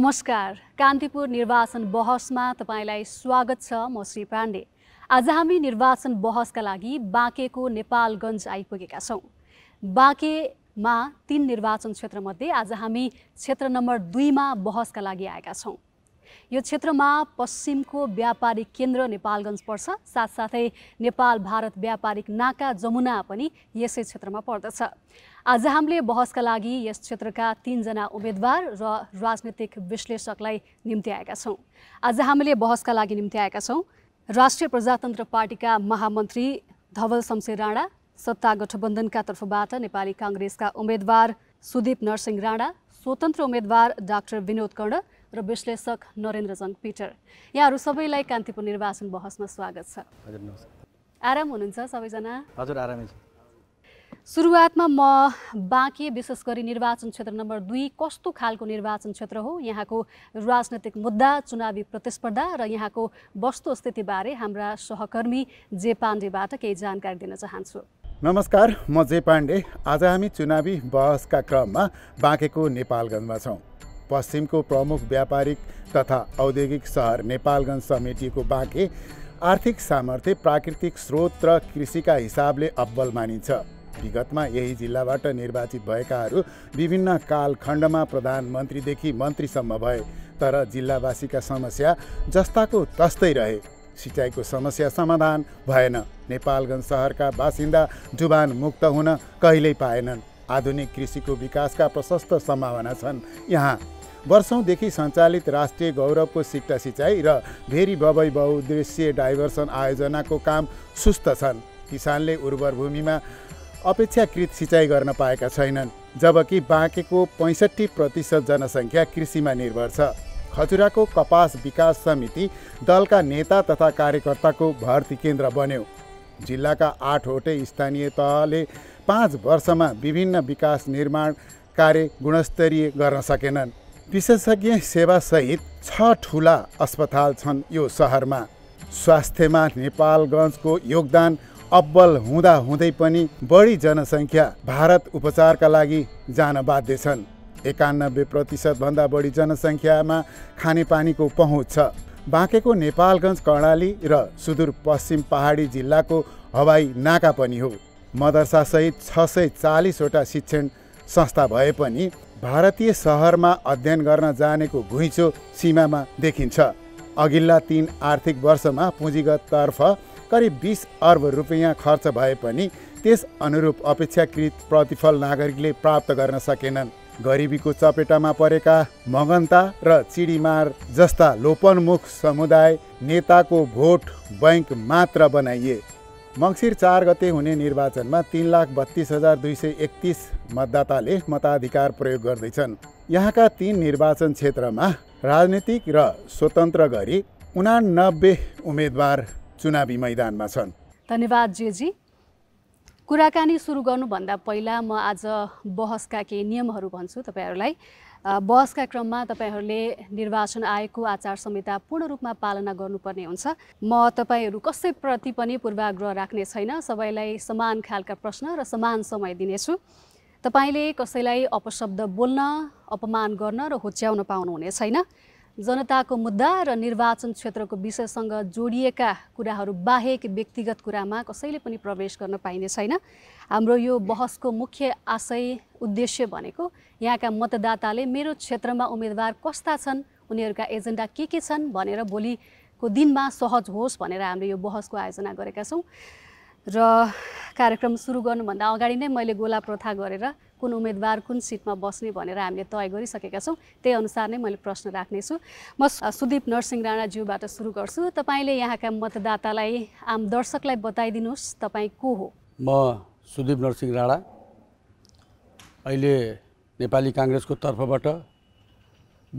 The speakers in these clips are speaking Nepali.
नमस्कार कान्तिपुर निर्वाचन बहसमा तपाईँलाई स्वागत छ म श्री पाण्डे आज हामी निर्वाचन बहसका लागि बाँकेको नेपालगञ्ज आइपुगेका छौँ बाँकेमा तिन निर्वाचन क्षेत्रमध्ये आज हामी क्षेत्र नम्बर दुईमा बहसका लागि आएका छौँ यो क्षेत्रमा पश्चिमको व्यापारिक केन्द्र नेपालगञ्ज पर्छ साथसाथै नेपाल भारत व्यापारिक नाका जमुना पनि यसै क्षेत्रमा पर्दछ आज हामीले बहसका लागि यस क्षेत्रका तिनजना उम्मेद्वार र राजनैतिक विश्लेषकलाई निम्ति आएका छौँ आज हामीले बहसका लागि निम्ति आएका छौँ राष्ट्रिय प्रजातन्त्र पार्टीका महामन्त्री धवल शमशेर राणा सत्ता गठबन्धनका तर्फबाट नेपाली काङ्ग्रेसका उम्मेद्वार सुदीप नरसिंह राणा स्वतन्त्र उम्मेद्वार डाक्टर विनोद कर्ण र विश्लेषक नरेन्द्र पिटर यहाँहरू सबैलाई कान्तिपुर निर्वाचन बहसमा स्वागत छ हजुर आराम हुनुहुन्छ सबैजना हजुर आरामै छ सुरुवातमा म बाँके विशेष गरी निर्वाचन क्षेत्र नम्बर दुई कस्तो खालको निर्वाचन क्षेत्र हो यहाँको राजनैतिक मुद्दा चुनावी प्रतिस्पर्धा र यहाँको वस्तुस्थितिबारे हाम्रा सहकर्मी जे पाण्डेबाट केही जानकारी दिन चाहन्छु नमस्कार म जे पाण्डे आज हामी चुनावी बहसका क्रममा बाँकेको नेपालगञ्जमा छौँ पश्चिमको प्रमुख व्यापारिक तथा औद्योगिक सहर नेपालगञ्ज समेटिएको बाँके आर्थिक सामर्थ्य प्राकृतिक स्रोत र कृषिका हिसाबले अब्बल मानिन्छ विगतमा यही जिल्लाबाट निर्वाचित भएकाहरू विभिन्न कालखण्डमा प्रधानमन्त्रीदेखि मन्त्रीसम्म भए तर जिल्लावासीका समस्या जस्ताको तस्तै रहे सिँचाइको समस्या समाधान भएन नेपालगञ्ज सहरका बासिन्दा जुबान मुक्त हुन कहिल्यै पाएनन् आधुनिक कृषिको विकासका प्रशस्त सम्भावना छन् यहाँ वर्षौँदेखि सञ्चालित राष्ट्रिय गौरवको सिक्टा सिँचाइ र भेरी बबै बहुद्देश्य डाइभर्सन आयोजनाको काम सुस्त छन् किसानले उर्वर भूमिमा अपेक्षाकृत सिँचाइ गर्न पाएका छैनन् जबकि बाँकेको पैँसठी प्रतिशत जनसङ्ख्या कृषिमा निर्भर छ खजुराको कपास विकास समिति दलका नेता तथा कार्यकर्ताको भर्ती केन्द्र बन्यो जिल्लाका आठवटै स्थानीय तहले पाँच वर्षमा विभिन्न विकास निर्माण कार्य गुणस्तरीय गर्न सकेनन् विशेषज्ञ सेवासहित छ ठुला अस्पताल छन् यो सहरमा स्वास्थ्यमा नेपालगञ्जको योगदान अब्बल हुँदा हुँदै पनि बढी जनसङ्ख्या भारत उपचारका लागि जान बाध्य छन् एकानब्बे प्रतिशतभन्दा बढी जनसङ्ख्यामा खानेपानीको पहुँच छ बाँकेको नेपालगञ्ज कर्णाली र सुदूरपश्चिम पहाडी जिल्लाको हवाई नाका पनि हो मदरसासहित छ सय चालिसवटा शिक्षण संस्था भए पनि भारतीय सहरमा अध्ययन गर्न जानेको घुइँचो सीमामा देखिन्छ अघिल्ला तिन आर्थिक वर्षमा पुँजीगततर्फ करिब बिस अर्ब रुपियाँ खर्च भए पनि त्यस अनुरूप अपेक्षाकृत प्रतिफल नागरिकले प्राप्त गर्न सकेनन् गरिबीको चपेटामा परेका मगन्ता र चिडीमार जस्ता लोपनमुख समुदाय नेताको भोट बैङ्क मात्र बनाइए मङ्सिर चार गते हुने निर्वाचनमा तिन लाख बत्तिस हजार दुई सय एकतिस मतदाताले मताधिकार प्रयोग गर्दैछन् यहाँका तीन निर्वाचन क्षेत्रमा राजनीतिक र स्वतन्त्र गरी उनानब्बे उम्मेद्वार चुनावी मैदानमा छन् धन्यवाद जेजी कुराकानी सुरु गर्नुभन्दा पहिला म आज बहसका केही नियमहरू भन्छु तपाईँहरूलाई बहसका क्रममा तपाईँहरूले निर्वाचन आयोगको आचार संहिता पूर्ण रूपमा पालना गर्नुपर्ने हुन्छ म तपाईँहरू कसैप्रति पनि पूर्वाग्रह राख्ने छैन सबैलाई समान खालका प्रश्न र समान समय दिनेछु तपाईँले कसैलाई अपशब्द बोल्न अपमान गर्न र होच्याउन पाउनुहुने छैन जनताको मुद्दा र निर्वाचन क्षेत्रको विषयसँग जोडिएका कुराहरू बाहेक व्यक्तिगत कुरामा कसैले पनि प्रवेश गर्न पाइने छैन हाम्रो यो बहसको मुख्य आशय उद्देश्य भनेको यहाँका मतदाताले मेरो क्षेत्रमा उम्मेदवार कस्ता छन् उनीहरूका एजेन्डा के के छन् भनेर भोलिको दिनमा सहज होस् भनेर हामीले यो बहसको आयोजना गरेका छौँ र कार्यक्रम सुरु गर्नुभन्दा अगाडि नै मैले गोला प्रथा गरेर कुन उम्मेदवार कुन सिटमा बस्ने भनेर हामीले तय गरिसकेका छौँ त्यही अनुसार नै मैले प्रश्न राख्नेछु म सुदीप नरसिंह राणाज्यूबाट सुरु गर्छु तपाईँले यहाँका मतदातालाई आम दर्शकलाई बताइदिनुहोस् तपाईँ को हो म सुदीप नरसिंह राणा अहिले नेपाली काङ्ग्रेसको तर्फबाट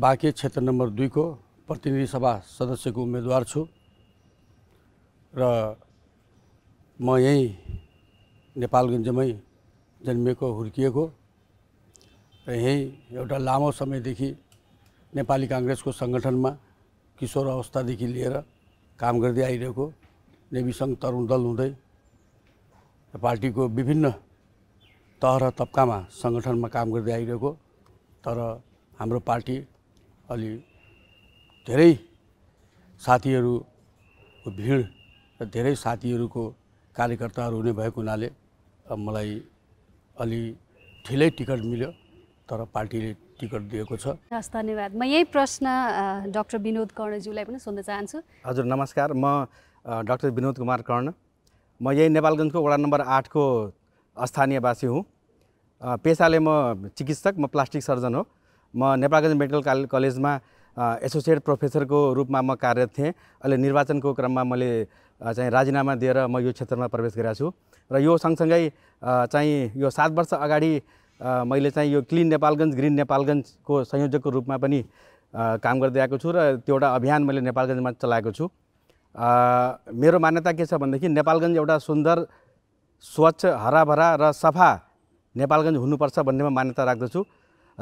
बाँके क्षेत्र नम्बर दुईको प्रतिनिधि सभा सदस्यको उम्मेदवार छु र म यहीँ नेपालगञ्जमै जन्मिएको हुर्किएको र यहीँ एउटा लामो समयदेखि नेपाली काङ्ग्रेसको सङ्गठनमा किशोर अवस्थादेखि लिएर काम गर्दै आइरहेको सङ्घ तरुण दल हुँदै पार्टीको विभिन्न तह र तब्कामा सङ्गठनमा काम गर्दै आइरहेको तर हाम्रो पार्टी अलि धेरै साथीहरूको भिड र धेरै साथीहरूको कार्यकर्ताहरू हुने भएको हुनाले मलाई अलि ढिलै टिकट मिल्यो तर पार्टीले टिकट दिएको छ हस् धन्यवाद म यही प्रश्न डाक्टर विनोद कर्णज्यूलाई पनि सोध्न चाहन्छु हजुर नमस्कार म डाक्टर विनोद कुमार कर्ण म यही नेपालगञ्जको वडा नम्बर आठको स्थानीयवासी हुँ पेसाले म चिकित्सक म प्लास्टिक सर्जन हो म नेपालगञ्ज मेडिकल कलेजमा एसोसिएट प्रोफेसरको रूपमा म कार्यरत थिएँ अहिले निर्वाचनको क्रममा मैले चाहिँ राजीनामा दिएर म यो क्षेत्रमा प्रवेश गरेको छु र यो सँगसँगै चाहिँ यो सात वर्ष अगाडि मैले चाहिँ यो क्लिन नेपालगञ्ज ग्रिन नेपालगञ्जको संयोजकको रूपमा पनि काम गर्दै आएको छु र त्यो एउटा अभियान मैले नेपालगञ्जमा चलाएको छु मेरो मान्यता के छ भनेदेखि नेपालगञ्ज एउटा सुन्दर स्वच्छ हराभरा र सफा नेपालगञ्ज हुनुपर्छ भन्नेमा मान्यता राख्दछु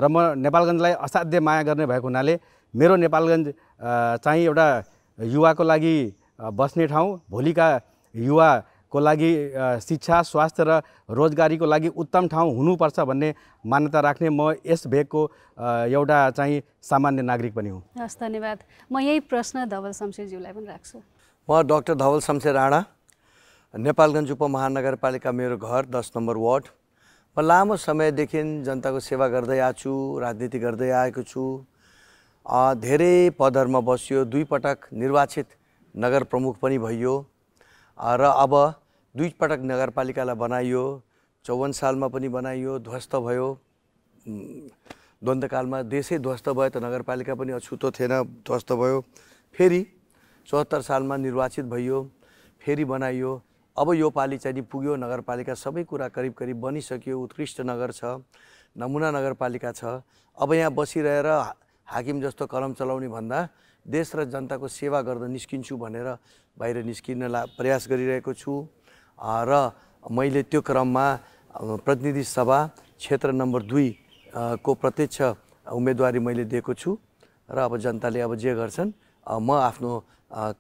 र म नेपालगञ्जलाई असाध्य माया गर्ने भएको हुनाले मेरो नेपालगञ्ज चाहिँ एउटा युवाको लागि बस्ने ठाउँ भोलिका युवाको लागि शिक्षा स्वास्थ्य र रोजगारीको लागि उत्तम ठाउँ हुनुपर्छ भन्ने मान्यता राख्ने म यस भेगको एउटा चाहिँ सामान्य नागरिक पनि हुँ हस् धन्यवाद म यही प्रश्न धवल शमशेरज्यूलाई पनि राख्छु म डक्टर धवल शमशेर राणा नेपालगञ्ज उपमहानगरपालिका मेरो घर दस नम्बर वार्ड म लामो समयदेखि जनताको सेवा गर्दै आएको छु राजनीति गर्दै आएको छु धेरै पदहरूमा बस्यो पटक निर्वाचित नगर प्रमुख पनि भइयो र अब दुई पटक नगरपालिकालाई बनाइयो चौवन्न सालमा पनि बनाइयो ध्वस्त भयो द्वन्द्वकालमा देशै ध्वस्त भयो त नगरपालिका पनि अछुतो थिएन ध्वस्त भयो फेरि चौहत्तर सालमा निर्वाचित भइयो फेरि बनाइयो अब यो पालि चाहिँ पुग्यो नगरपालिका सबै कुरा करिब करिब बनिसक्यो उत्कृष्ट नगर छ नमुना नगरपालिका छ अब यहाँ बसिरहेर हाकिम जस्तो कलम चलाउने भन्दा देश र जनताको सेवा गर्दा निस्किन्छु भनेर बाहिर निस्किन प्रयास गरिरहेको छु र मैले त्यो क्रममा प्रतिनिधि सभा क्षेत्र नम्बर दुई को प्रत्यक्ष उम्मेदवारी मैले दिएको छु र अब जनताले अब जे गर्छन् म आफ्नो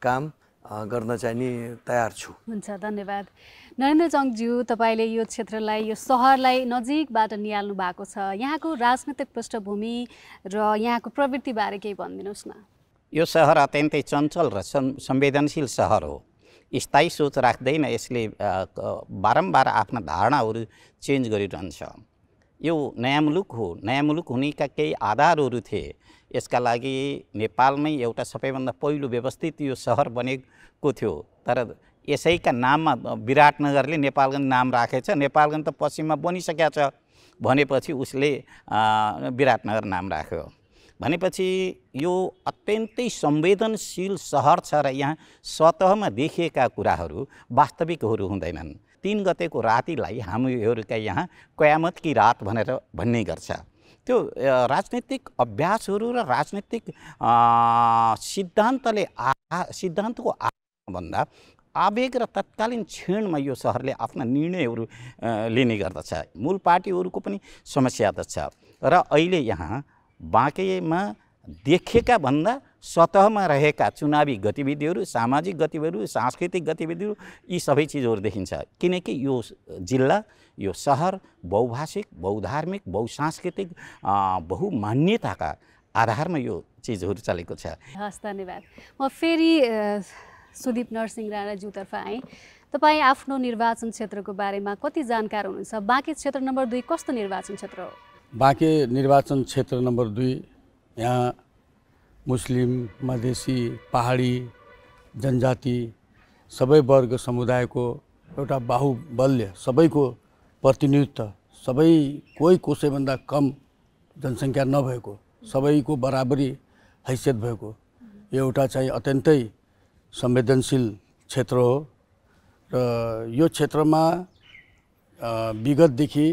काम गर्न चाहिँ नि तयार छु हुन्छ धन्यवाद नरेन्द्र जङज्यू तपाईँले यो क्षेत्रलाई यो सहरलाई नजिकबाट निहाल्नु भएको छ यहाँको राजनैतिक पृष्ठभूमि र यहाँको प्रवृत्तिबारे केही भनिदिनुहोस् न यो सहर अत्यन्तै चञ्चल र संवेदनशील सहर हो स्थायी सोच राख्दैन यसले बारम्बार आफ्ना धारणाहरू चेन्ज गरिरहन्छ यो नयाँ मुलुक हो नयाँ मुलुक हुनेका केही आधारहरू थिए यसका लागि नेपालमै एउटा सबैभन्दा पहिलो व्यवस्थित यो सहर बनेको को थियो तर यसैका नाममा विराटनगरले नेपालगञ्ज नाम राखेछ नेपालगञ्ज त पश्चिममा बनिसकेको छ भनेपछि उसले विराटनगर नाम राख्यो भनेपछि यो अत्यन्तै संवेदनशील सहर छ र यहाँ सतहमा देखिएका कुराहरू वास्तविकहरू हुँदैनन् तिन गतेको रातिलाई हामीहरूका यहाँ कयामतकी कि रात भनेर भन्ने गर्छ त्यो राजनीतिक अभ्यासहरू र राजनीतिक सिद्धान्तले आ सिद्धान्तको आ भन्दा आवेग र तत्कालीन क्षणमा यो सहरले आफ्ना निर्णयहरू लिने गर्दछ मूल पार्टीहरूको पनि समस्या त छ र अहिले यहाँ बाँकेमा देखेका भन्दा सतहमा रहेका चुनावी गतिविधिहरू सामाजिक गतिविधिहरू सांस्कृतिक गतिविधिहरू यी सबै चिजहरू देखिन्छ किनकि यो जिल्ला यो सहर बहुभाषिक बहुधार्मिक बहुसांस्कृतिक बहुमान्यताका आधारमा यो चिजहरू चलेको छ हस् धन्यवाद म फेरि सुदीप नरसिंह राणाज्यूतर्फ आएँ तपाईँ आफ्नो निर्वाचन क्षेत्रको बारेमा कति जानकार हुनुहुन्छ बाँके क्षेत्र नम्बर दुई कस्तो निर्वाचन क्षेत्र हो बाँके निर्वाचन क्षेत्र नम्बर दुई यहाँ मुस्लिम मधेसी पहाडी जनजाति सबै वर्ग समुदायको एउटा बाहुबल्य सबैको प्रतिनिधित्व सबै कोही कसैभन्दा कम जनसङ्ख्या नभएको सबैको बराबरी हैसियत भएको एउटा चाहिँ अत्यन्तै संवेदनशील क्षेत्र हो र यो क्षेत्रमा विगतदेखि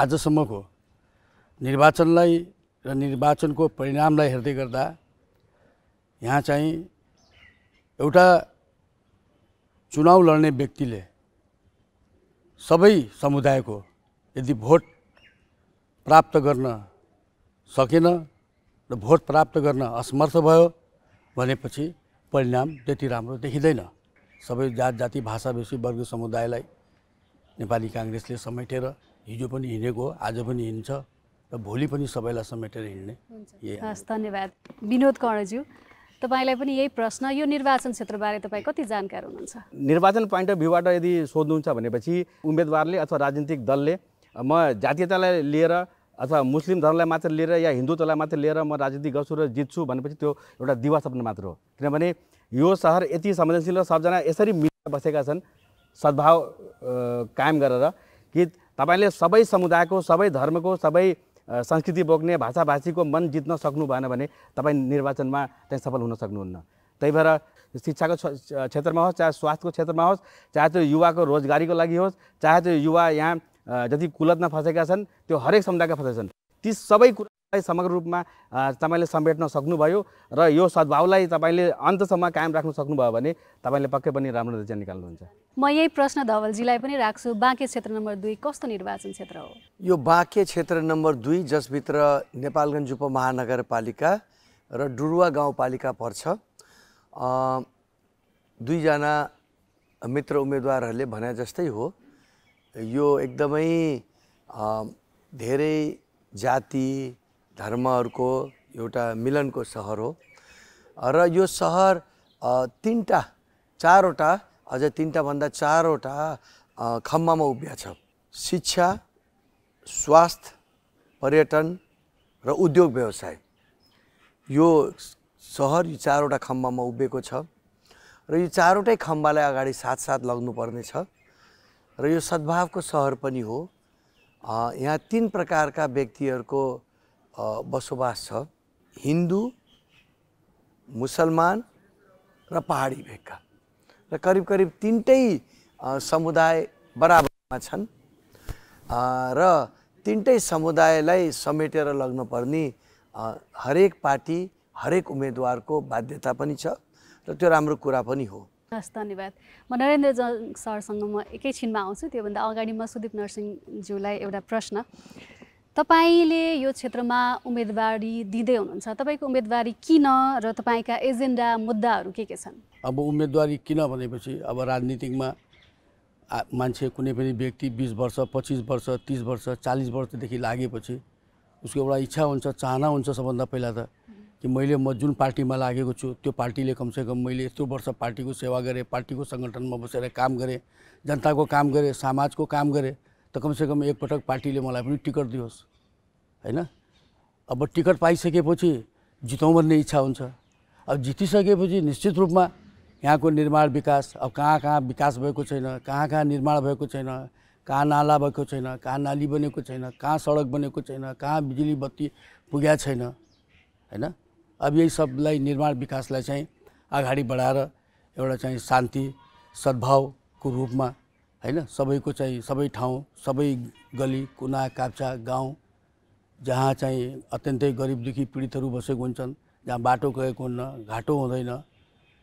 आजसम्मको निर्वाचनलाई र निर्वाचनको परिणामलाई हेर्दै गर्दा यहाँ चाहिँ एउटा चुनाव लड्ने व्यक्तिले सबै समुदायको यदि भोट प्राप्त गर्न सकेन र भोट प्राप्त गर्न असमर्थ भयो भनेपछि परिणाम त्यति राम्रो देखिँदैन सबै जात जाति भाषा बेसी वर्ग समुदायलाई नेपाली काङ्ग्रेसले समेटेर हिजो पनि हिँडेको हो आज पनि हिँड्छ र भोलि पनि सबैलाई समेटेर हिँड्ने हस् धन्यवाद विनोद कर्णज्यू तपाईँलाई पनि यही प्रश्न यो निर्वाचन क्षेत्रबारे तपाईँ कति जानकार हुनुहुन्छ निर्वाचन पोइन्ट अफ भ्यूबाट यदि सोध्नुहुन्छ भनेपछि उम्मेदवारले अथवा राजनीतिक दलले म जातीयतालाई लिएर अथवा मुस्लिम धर्मलाई मात्र लिएर या हिन्दुत्वलाई मात्र लिएर म राजनीति गर्छु र जित्छु भनेपछि त्यो एउटा दिवा सपन मात्र हो किनभने यो सहर यति संवेदनशील र सबजना यसरी मिलेर बसेका छन् सद्भाव कायम गरेर कि तपाईँले सबै समुदायको सबै धर्मको सबै संस्कृति बोक्ने भाषाभाषीको मन जित्न सक्नु भएन भने तपाईँ निर्वाचनमा चाहिँ सफल हुन सक्नुहुन्न त्यही भएर शिक्षाको क्षेत्रमा होस् चाहे स्वास्थ्यको क्षेत्रमा होस् चाहे त्यो युवाको रोजगारीको लागि होस् चाहे त्यो युवा यहाँ जति कुलतमा फँसेका छन् त्यो हरेक समुदायका फँसेका छन् ती सबै कुरालाई समग्र रूपमा तपाईँले समेट्न सक्नुभयो र यो सद्भावलाई तपाईँले अन्तसम्म कायम राख्न सक्नुभयो भने तपाईँले पक्कै पनि राम्रो नतिजा निकाल्नुहुन्छ म यही प्रश्न धवलजीलाई पनि राख्छु बाँके क्षेत्र नम्बर दुई कस्तो निर्वाचन क्षेत्र हो यो बाँके क्षेत्र नम्बर दुई जसभित्र नेपालगञ्ज उपमहानगरपालिका र डुरुवा गाउँपालिका पर्छ दुईजना मित्र उम्मेदवारहरूले भने जस्तै हो यो एकदमै धेरै जाति धर्महरूको एउटा मिलनको सहर हो र यो सहर तिनवटा चारवटा अझ तिनवटाभन्दा चारवटा खम्बामा उभिया छ शिक्षा स्वास्थ्य पर्यटन र उद्योग व्यवसाय यो सहर यो चारवटा खम्बामा उभिएको छ र यो चारवटै खम्बालाई अगाडि साथसाथ लग्नुपर्ने छ र यो सद्भावको सहर पनि हो यहाँ तिन प्रकारका व्यक्तिहरूको बसोबास छ हिन्दू मुसलमान र पहाडी भेगका र करिब करिब तिनटै समुदाय बराबरमा छन् र तिनटै समुदायलाई समेटेर लग्नुपर्ने हरेक पार्टी हरेक उम्मेदवारको बाध्यता पनि छ र त्यो राम्रो कुरा पनि हो हस् धन्यवाद म नरेन्द्र जङ सरसँग म एकैछिनमा आउँछु त्योभन्दा अगाडि म सुदीप नरसिंहज्यूलाई एउटा प्रश्न तपाईँले यो क्षेत्रमा उम्मेदवारी दिँदै हुनुहुन्छ तपाईँको उम्मेदवारी किन र तपाईँका एजेन्डा मुद्दाहरू के के छन् अब उम्मेदवारी किन भनेपछि अब राजनीतिमा मान्छे कुनै पनि व्यक्ति बिस वर्ष पच्चिस वर्ष तिस वर्ष चालिस वर्षदेखि लागेपछि उसको एउटा इच्छा हुन्छ चाहना हुन्छ सबभन्दा पहिला त कि मैले म जुन पार्टीमा लागेको छु त्यो पार्टीले कमसेकम मैले यत्रो वर्ष पार्टीको सेवा गरेँ पार्टीको सङ्गठनमा बसेर काम गरेँ जनताको काम गरेँ समाजको काम गरेँ त कमसेकम एकपटक पार्टीले मलाई पनि टिकट दियोस् होइन अब टिकट पाइसकेपछि जितौँ भन्ने इच्छा हुन्छ अब जितिसकेपछि निश्चित रूपमा यहाँको निर्माण विकास अब कहाँ कहाँ विकास भएको छैन कहाँ कहाँ निर्माण भएको छैन कहाँ नाला भएको छैन कहाँ नाली बनेको छैन कहाँ सडक बनेको छैन कहाँ बिजुली बत्ती पुगेको छैन होइन अब यही सबलाई निर्माण विकासलाई चाहिँ अगाडि बढाएर एउटा चाहिँ शान्ति सद्भावको रूपमा होइन सबैको चाहिँ सबै ठाउँ सबै गली कुना काप्चा गाउँ जहाँ चाहिँ अत्यन्तै गरिब दुखी पीडितहरू बसेको हुन्छन् जहाँ बाटो गएको हुन्न घाटो हुँदैन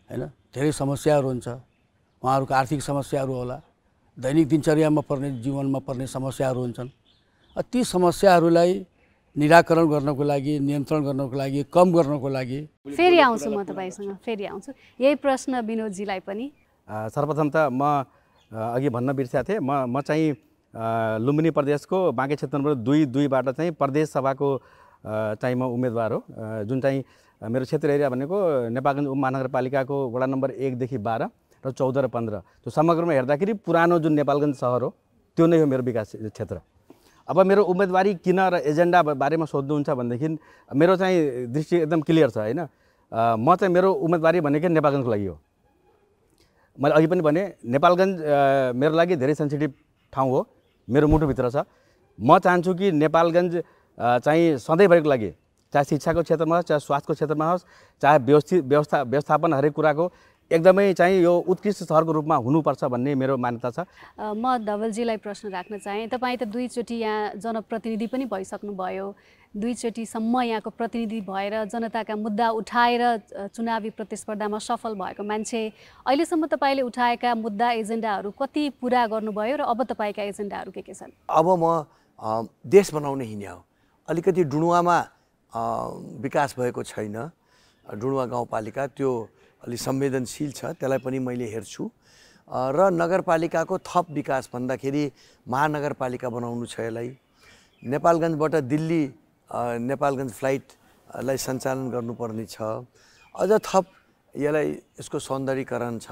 होइन धेरै समस्याहरू हुन्छ उहाँहरूको आर्थिक समस्याहरू होला दैनिक दिनचर्यामा पर्ने जीवनमा पर्ने समस्याहरू हुन्छन् ती समस्याहरूलाई निराकरण गर्नको लागि नियन्त्रण गर्नको लागि कम गर्नको लागि फेरि आउँछु म तपाईँसँग फेरि आउँछु यही प्रश्न विनोदजीलाई पनि सर्वप्रथम त म अघि भन्न बिर्सेको थिएँ म म चाहिँ लुम्बिनी प्रदेशको बाँके क्षेत्र नम्बर दुई दुईबाट चाहिँ प्रदेश सभाको चाहिँ म उम्मेदवार हो जुन चाहिँ मेरो क्षेत्र एरिया भनेको नेपालगञ्ज उपमहानगरपालिकाको वडा नम्बर एकदेखि बाह्र र चौध र पन्ध्र त्यो समग्रमा हेर्दाखेरि पुरानो जुन नेपालगञ्ज सहर हो त्यो नै हो मेरो विकास क्षेत्र अब मेरो उम्मेदवारी किन र एजेन्डा बारेमा सोध्नुहुन्छ भनेदेखि मेरो चाहिँ दृष्टि एकदम क्लियर छ होइन म चाहिँ मेरो उम्मेदवारी भनेकै नेपालगञ्जको लागि हो मैले अघि पनि भने नेपालगञ्ज मेरो लागि धेरै सेन्सिटिभ ठाउँ हो मेरो मुटुभित्र छ म चाहन्छु कि नेपालगञ्ज चाहिँ सधैँभरिको लागि चाहे शिक्षाको क्षेत्रमा होस् चाहे स्वास्थ्यको क्षेत्रमा होस् चाहे व्यवस्थित व्यवस्था व्यवस्थापन हरेक कुराको एकदमै चाहिँ यो उत्कृष्ट सहरको रूपमा हुनुपर्छ भन्ने मेरो मान्यता छ म धवलजीलाई प्रश्न राख्न चाहेँ तपाईँ त दुईचोटि यहाँ जनप्रतिनिधि पनि भइसक्नुभयो दुईचोटिसम्म यहाँको प्रतिनिधि भएर जनताका मुद्दा उठाएर चुनावी प्रतिस्पर्धामा सफल भएको मान्छे अहिलेसम्म तपाईँले उठाएका मुद्दा एजेन्डाहरू कति पुरा गर्नुभयो र अब तपाईँका एजेन्डाहरू के के छन् अब म देश बनाउने हिँड्या हो अलिकति डुणुवामा विकास भएको छैन डुणुवा गाउँपालिका त्यो अलि संवेदनशील छ त्यसलाई पनि मैले हेर्छु र नगरपालिकाको थप विकास भन्दाखेरि महानगरपालिका बनाउनु छ यसलाई नेपालगञ्जबाट दिल्ली नेपालगञ्ज फ्लाइटलाई सञ्चालन गर्नुपर्ने छ अझ थप यसलाई यसको सौन्दर्यीकरण छ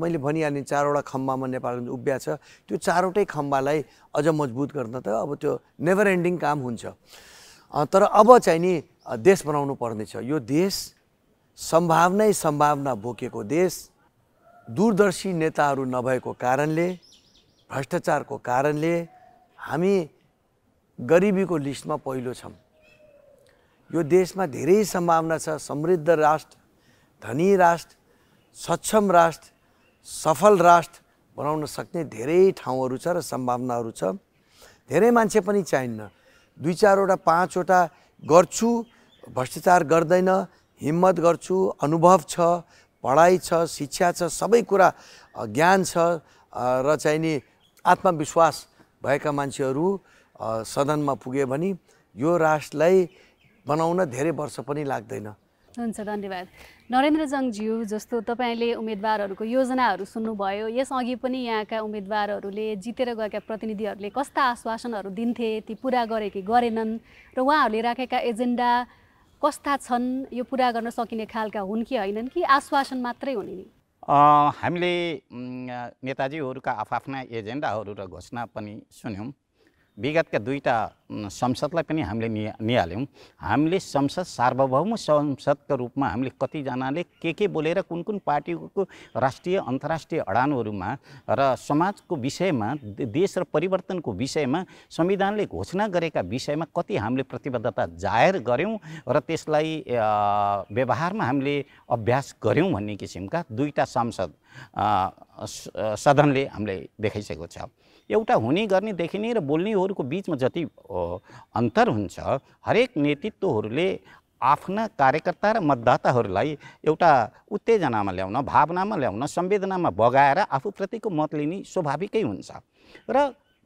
मैले भनिहालेँ चारवटा खम्बामा नेपालगञ्ज उभिया छ त्यो चारवटै खम्बालाई अझ मजबुत गर्न त अब त्यो नेभर एन्डिङ काम हुन्छ तर अब चाहिँ नि देश बनाउनु पर्नेछ यो देश सम्भावनै सम्भावना बोकेको देश दूरदर्शी नेताहरू नभएको कारणले भ्रष्टाचारको कारणले हामी गरिबीको लिस्टमा पहिलो छौँ यो देशमा धेरै सम्भावना छ समृद्ध राष्ट्र धनी राष्ट्र सक्षम राष्ट्र सफल राष्ट्र बनाउन सक्ने धेरै ठाउँहरू छ र सम्भावनाहरू छ धेरै मान्छे पनि चाहिन्न दुई चारवटा पाँचवटा गर्छु भ्रष्टाचार गर्दैन हिम्मत गर्छु अनुभव छ पढाइ छ शिक्षा छ सबै कुरा ज्ञान छ र चाहिँ नि आत्मविश्वास भएका मान्छेहरू सदनमा पुगे भने यो राष्ट्रलाई बनाउन धेरै वर्ष पनि लाग्दैन हुन्छ धन्यवाद नरेन्द्र जस्तो तपाईँले उम्मेदवारहरूको योजनाहरू सुन्नुभयो यसअघि पनि यहाँका उम्मेदवारहरूले जितेर गएका प्रतिनिधिहरूले कस्ता आश्वासनहरू दिन्थे ती पुरा गरे कि गरेनन् र उहाँहरूले राखेका एजेन्डा कस्ता छन् यो पुरा गर्न सकिने खालका हुन् कि होइनन् कि आश्वासन मात्रै हुने नि हामीले नेताजीहरूका आफ्ना एजेन्डाहरू र घोषणा पनि सुन्यौँ विगतका दुईवटा संसदलाई पनि हामीले नि निहाल्यौँ हामीले संसद सार्वभौम संसदको रूपमा हामीले कतिजनाले के के बोलेर कुन कुन पार्टीको राष्ट्रिय अन्तर्राष्ट्रिय अडानहरूमा र समाजको विषयमा देश र परिवर्तनको विषयमा संविधानले घोषणा गरेका विषयमा कति हामीले प्रतिबद्धता जाहेर गऱ्यौँ र त्यसलाई व्यवहारमा हामीले अभ्यास गऱ्यौँ भन्ने किसिमका दुईवटा सांसद सदनले हामीले देखाइसकेको छ एउटा हुने गर्ने देखिने र बोल्नेहरूको बिचमा जति अन्तर हुन्छ हरेक नेतृत्वहरूले आफ्ना कार्यकर्ता र मतदाताहरूलाई एउटा उत्तेजनामा ल्याउन भावनामा ल्याउन संवेदनामा बगाएर आफूप्रतिको मत लिने स्वाभाविकै हुन्छ र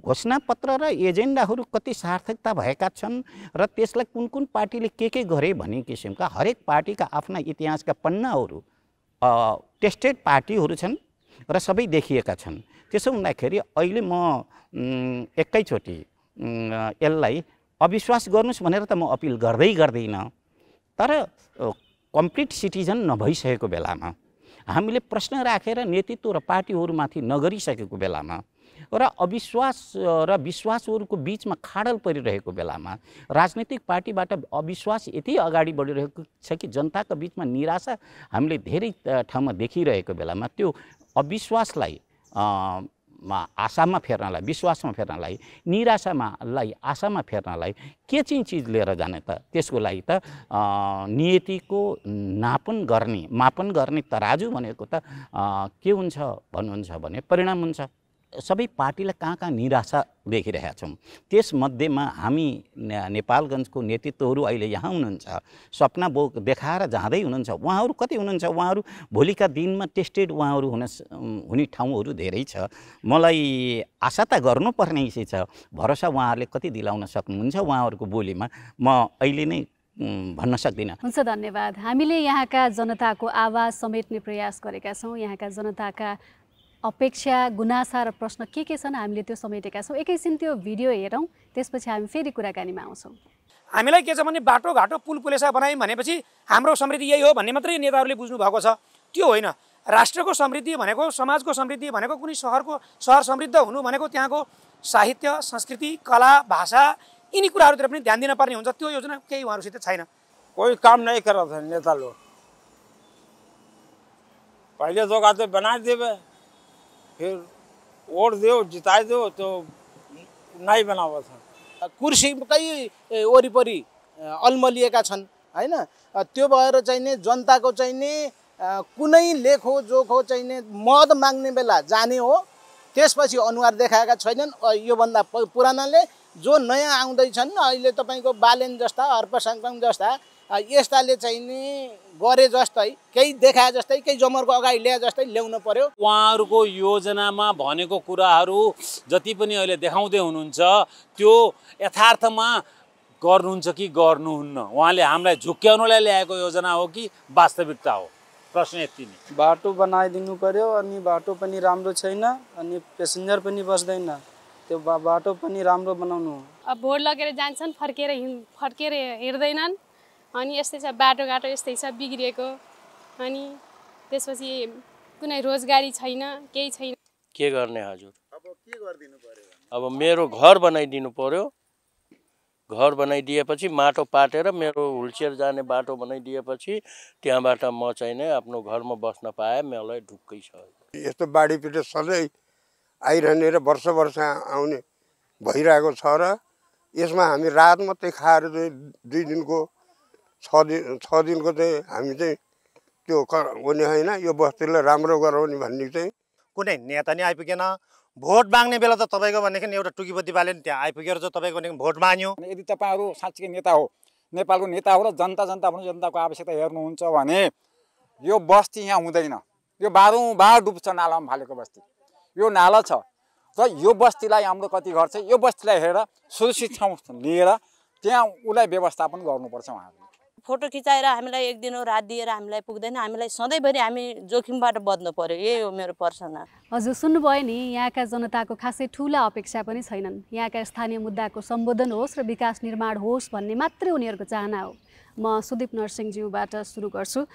घोषणापत्र र एजेन्डाहरू कति सार्थकता भएका छन् र त्यसलाई कुन कुन पार्टीले के के गरे भन्ने किसिमका हरेक पार्टीका आफ्ना इतिहासका पन्नाहरू टेस्टेड पार्टीहरू छन् र सबै देखिएका छन् त्यसो हुँदाखेरि अहिले म एकैचोटि यसलाई अविश्वास गर्नुहोस् भनेर त म अपिल गर्दै गर्दिनँ तर कम्प्लिट सिटिजन नभइसकेको बेलामा हामीले प्रश्न राखेर नेतृत्व र पार्टीहरूमाथि नगरिसकेको बेलामा र अविश्वास र विश्वासहरूको बिचमा खाडल परिरहेको बेलामा राजनैतिक पार्टीबाट अविश्वास यति अगाडि बढिरहेको छ कि जनताको बिचमा निराशा हामीले धेरै ठाउँमा देखिरहेको बेलामा त्यो अविश्वासलाई आशामा फेर्नलाई विश्वासमा फेर्नलाई निराशामालाई आशामा फेर्नलाई के चाहिँ चिज लिएर जाने त त्यसको लागि त नियतिको नापन गर्ने मापन गर्ने तराजु भनेको त के हुन्छ भन्नुहुन्छ भने परिणाम हुन्छ सबै पार्टीलाई कहाँ कहाँ निराशा देखिरहेका छौँ त्यसमध्येमा हामी नेपालगञ्जको नेतृत्वहरू अहिले यहाँ हुनुहुन्छ सपना बो देखाएर जाँदै हुनुहुन्छ उहाँहरू कति हुनुहुन्छ उहाँहरू भोलिका दिनमा टेस्टेड उहाँहरू हुन हुने ठाउँहरू धेरै छ मलाई आशा त गर्नुपर्ने छ भरोसा उहाँहरूले कति दिलाउन सक्नुहुन्छ उहाँहरूको बोलीमा म अहिले नै भन्न सक्दिनँ हुन्छ धन्यवाद हामीले यहाँका जनताको आवाज समेट्ने प्रयास गरेका छौँ यहाँका जनताका अपेक्षा गुनासा र प्रश्न के के छन् हामीले त्यो समेटेका छौँ एकैछिन त्यो भिडियो हेरौँ त्यसपछि हामी फेरि कुराकानीमा आउँछौँ हामीलाई के छ भने बाटोघाटो पुल पुलेसा बनायौँ भनेपछि हाम्रो समृद्धि यही हो भन्ने मात्रै नेताहरूले बुझ्नु भएको छ त्यो होइन राष्ट्रको समृद्धि भनेको समाजको समृद्धि भनेको कुनै सहरको सहर समृद्ध हुनु भनेको त्यहाँको साहित्य संस्कृति कला भाषा यिनी कुराहरूतिर पनि ध्यान दिनुपर्ने हुन्छ त्यो योजना केही उहाँहरूसित छैन कोही काम नै गरेको नेताले पहिले जोगा चाहिँ बनाइदिए फिर वोट दो जिताइ दो तो नाइ बनावत कुर्सी कुर्सीकै वरिपरि अल्मलिएका छन् होइन त्यो भएर नि जनताको नि कुनै लेख हो जोख हो चाहिए मद माग्ने बेला जाने हो त्यसपछि अनुहार देखाएका छैनन् योभन्दा पुरानाले जो नयाँ आउँदैछन् अहिले तपाईँको बालेन जस्ता अर्पसांग जस्ता यस्ताले चाहिँ नि गरे जस्तै केही देखाए जस्तै केही जमरको अगाडि ल्याए जस्तै ल्याउनु पर्यो उहाँहरूको योजनामा भनेको कुराहरू जति पनि अहिले देखाउँदै हुनुहुन्छ त्यो यथार्थमा गर्नुहुन्छ कि गर्नुहुन्न उहाँले हामीलाई झुक्क्याउनलाई ल्याएको योजना हो कि वास्तविकता हो प्रश्न यति नै बाटो बनाइदिनु पर्यो अनि बाटो पनि राम्रो छैन अनि पेसेन्जर पनि बस्दैन त्यो बाटो पनि राम्रो बनाउनु अब भोट लगेर जान्छन् फर्केर फर्केर हिँड्दैनन् अनि यस्तै छ बाटोघाटो यस्तै छ बिग्रिएको अनि त्यसपछि कुनै रोजगारी छैन केही छैन के गर्ने हजुर अब के गरिदिनु पर्यो अब मेरो घर बनाइदिनु पर्यो घर बनाइदिएपछि माटो पाटेर मेरो हुलचेर जाने बाटो बनाइदिएपछि त्यहाँबाट म चाहिँ नै आफ्नो घरमा बस्न पाएँ मलाई ढुक्कै छ यस्तो बाढी पिटो सधैँ आइरहने र वर्ष वर्ष आउने भइरहेको छ र यसमा हामी रात मात्रै खाएर दुई दिनको छ दिन छ दिनको चाहिँ हामी चाहिँ त्यो हुने होइन यो बस्तीलाई राम्रो गराउने भन्ने चाहिँ कुनै नेता नै आइपुगेन भोट माग्ने बेला त तपाईँको भनेदेखि एउटा टुकीपति बाले नि त्यहाँ आइपुगेर चाहिँ तपाईँको भनेदेखि भोट माग्यो यदि तपाईँहरू साँच्चीकै नेता हो नेपालको नेता हो र जनता जनता भन्नु जनताको आवश्यकता हेर्नुहुन्छ भने यो बस्ती यहाँ हुँदैन यो बारौँ डुब्छ नालामा फालेको बस्ती यो नाला छ र यो बस्तीलाई हाम्रो कति घर छ यो बस्तीलाई हेरेर सुरक्षित ठाउँ लिएर त्यहाँ उसलाई व्यवस्थापन गर्नुपर्छ उहाँहरूले फोटो खिचाएर हामीलाई एक दिन रात दिएर हामीलाई पुग्दैन हामीलाई सधैँभरि हामी जोखिमबाट बच्नु पर्यो यही हो मेरो पर्सनल हजुर सुन्नुभयो नि यहाँका जनताको खासै ठुला अपेक्षा पनि छैनन् यहाँका स्थानीय मुद्दाको सम्बोधन होस् र विकास निर्माण होस् भन्ने मात्रै उनीहरूको चाहना हो म सुदीप नरसिंहज्यूबाट सुरु गर्छु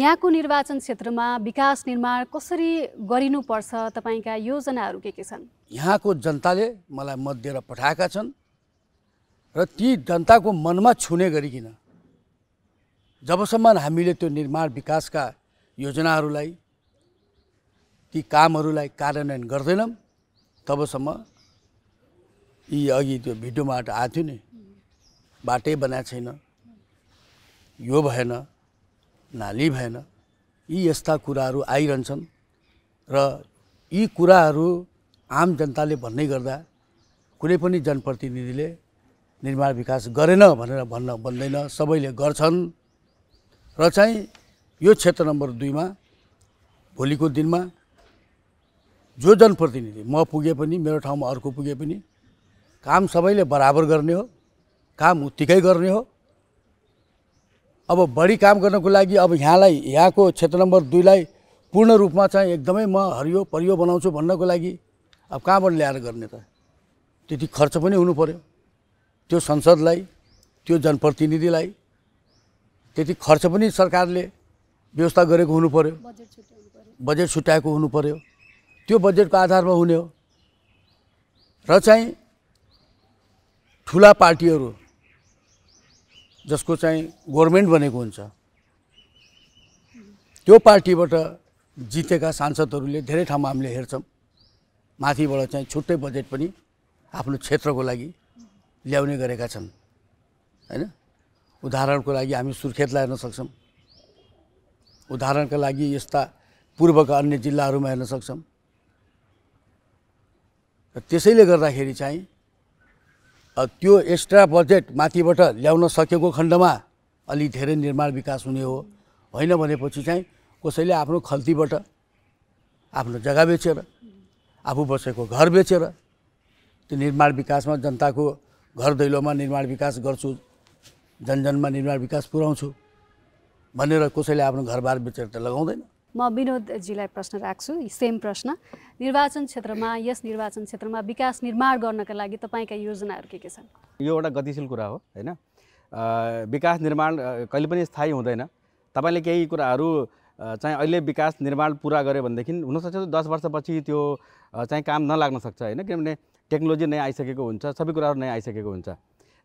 यहाँको निर्वाचन क्षेत्रमा विकास निर्माण कसरी गरिनुपर्छ तपाईँका योजनाहरू के के छन् यहाँको जनताले मलाई मत दिएर पठाएका छन् र ती जनताको मनमा छुने गरिकन जबसम्म हामीले त्यो निर्माण विकासका योजनाहरूलाई ती कामहरूलाई कार्यान्वयन गर्दैनौँ तबसम्म यी अघि त्यो भिडियोमा आएको थियो नि बाटै बनाएको छैन यो भएन नाली भएन यी यस्ता कुराहरू आइरहन्छन् र यी कुराहरू आम जनताले भन्ने गर्दा कुनै पनि जनप्रतिनिधिले निर्माण विकास गरेन भनेर भन्न भन्दैन सबैले गर्छन् र चाहिँ यो क्षेत्र नम्बर दुईमा भोलिको दिनमा जो जनप्रतिनिधि म पुगे पनि मेरो ठाउँमा अर्को पुगे पनि काम सबैले बराबर गर्ने हो काम उत्तिकै गर्ने हो अब बढी काम गर्नको लागि अब यहाँलाई यहाँको क्षेत्र नम्बर दुईलाई पूर्ण रूपमा चाहिँ एकदमै म हरियो परियो बनाउँछु भन्नको लागि अब कहाँबाट ल्याएर गर्ने त त्यति खर्च पनि हुनु पऱ्यो त्यो संसदलाई त्यो जनप्रतिनिधिलाई त्यति खर्च पनि सरकारले व्यवस्था गरेको हुनु पऱ्यो बजेट छुट्याएको हुनु पऱ्यो त्यो बजेटको आधारमा हुने हो र चाहिँ ठुला पार्टीहरू जसको चाहिँ गभर्मेन्ट बनेको हुन्छ त्यो पार्टीबाट जितेका सांसदहरूले धेरै ठाउँमा हामीले हेर्छौँ माथिबाट चाहिँ छुट्टै बजेट पनि आफ्नो क्षेत्रको लागि ल्याउने गरेका छन् होइन उदाहरणको लागि हामी सुर्खेतलाई हेर्न सक्छौँ उदाहरणका लागि यस्ता पूर्वका अन्य जिल्लाहरूमा हेर्न सक्छौँ र त्यसैले गर्दाखेरि चाहिँ त्यो एक्स्ट्रा बजेट माथिबाट ल्याउन सकेको खण्डमा अलि धेरै निर्माण विकास हुने हो होइन भनेपछि चाहिँ कसैले आफ्नो खल्तीबाट आफ्नो जग्गा बेचेर आफू बसेको घर बेचेर त्यो निर्माण विकासमा जनताको घर दैलोमा निर्माण विकास गर्छु जनजनमा निर्माण विकास पुर्याउँछु भनेर कसैले आफ्नो घरबार बेचेर त लगाउँदैन म विनोदजीलाई प्रश्न राख्छु सेम प्रश्न निर्वाचन क्षेत्रमा यस निर्वाचन क्षेत्रमा विकास निर्माण गर्नका लागि तपाईँका योजनाहरू के के छन् यो एउटा गतिशील कुरा हो होइन विकास निर्माण कहिले पनि स्थायी हुँदैन तपाईँले केही कुराहरू चाहिँ अहिले विकास निर्माण पुरा गऱ्यो भनेदेखि हुनसक्छ दस वर्षपछि त्यो चाहिँ काम नलाग्न सक्छ होइन किनभने टेक्नोलोजी नै आइसकेको हुन्छ सबै कुराहरू नै आइसकेको हुन्छ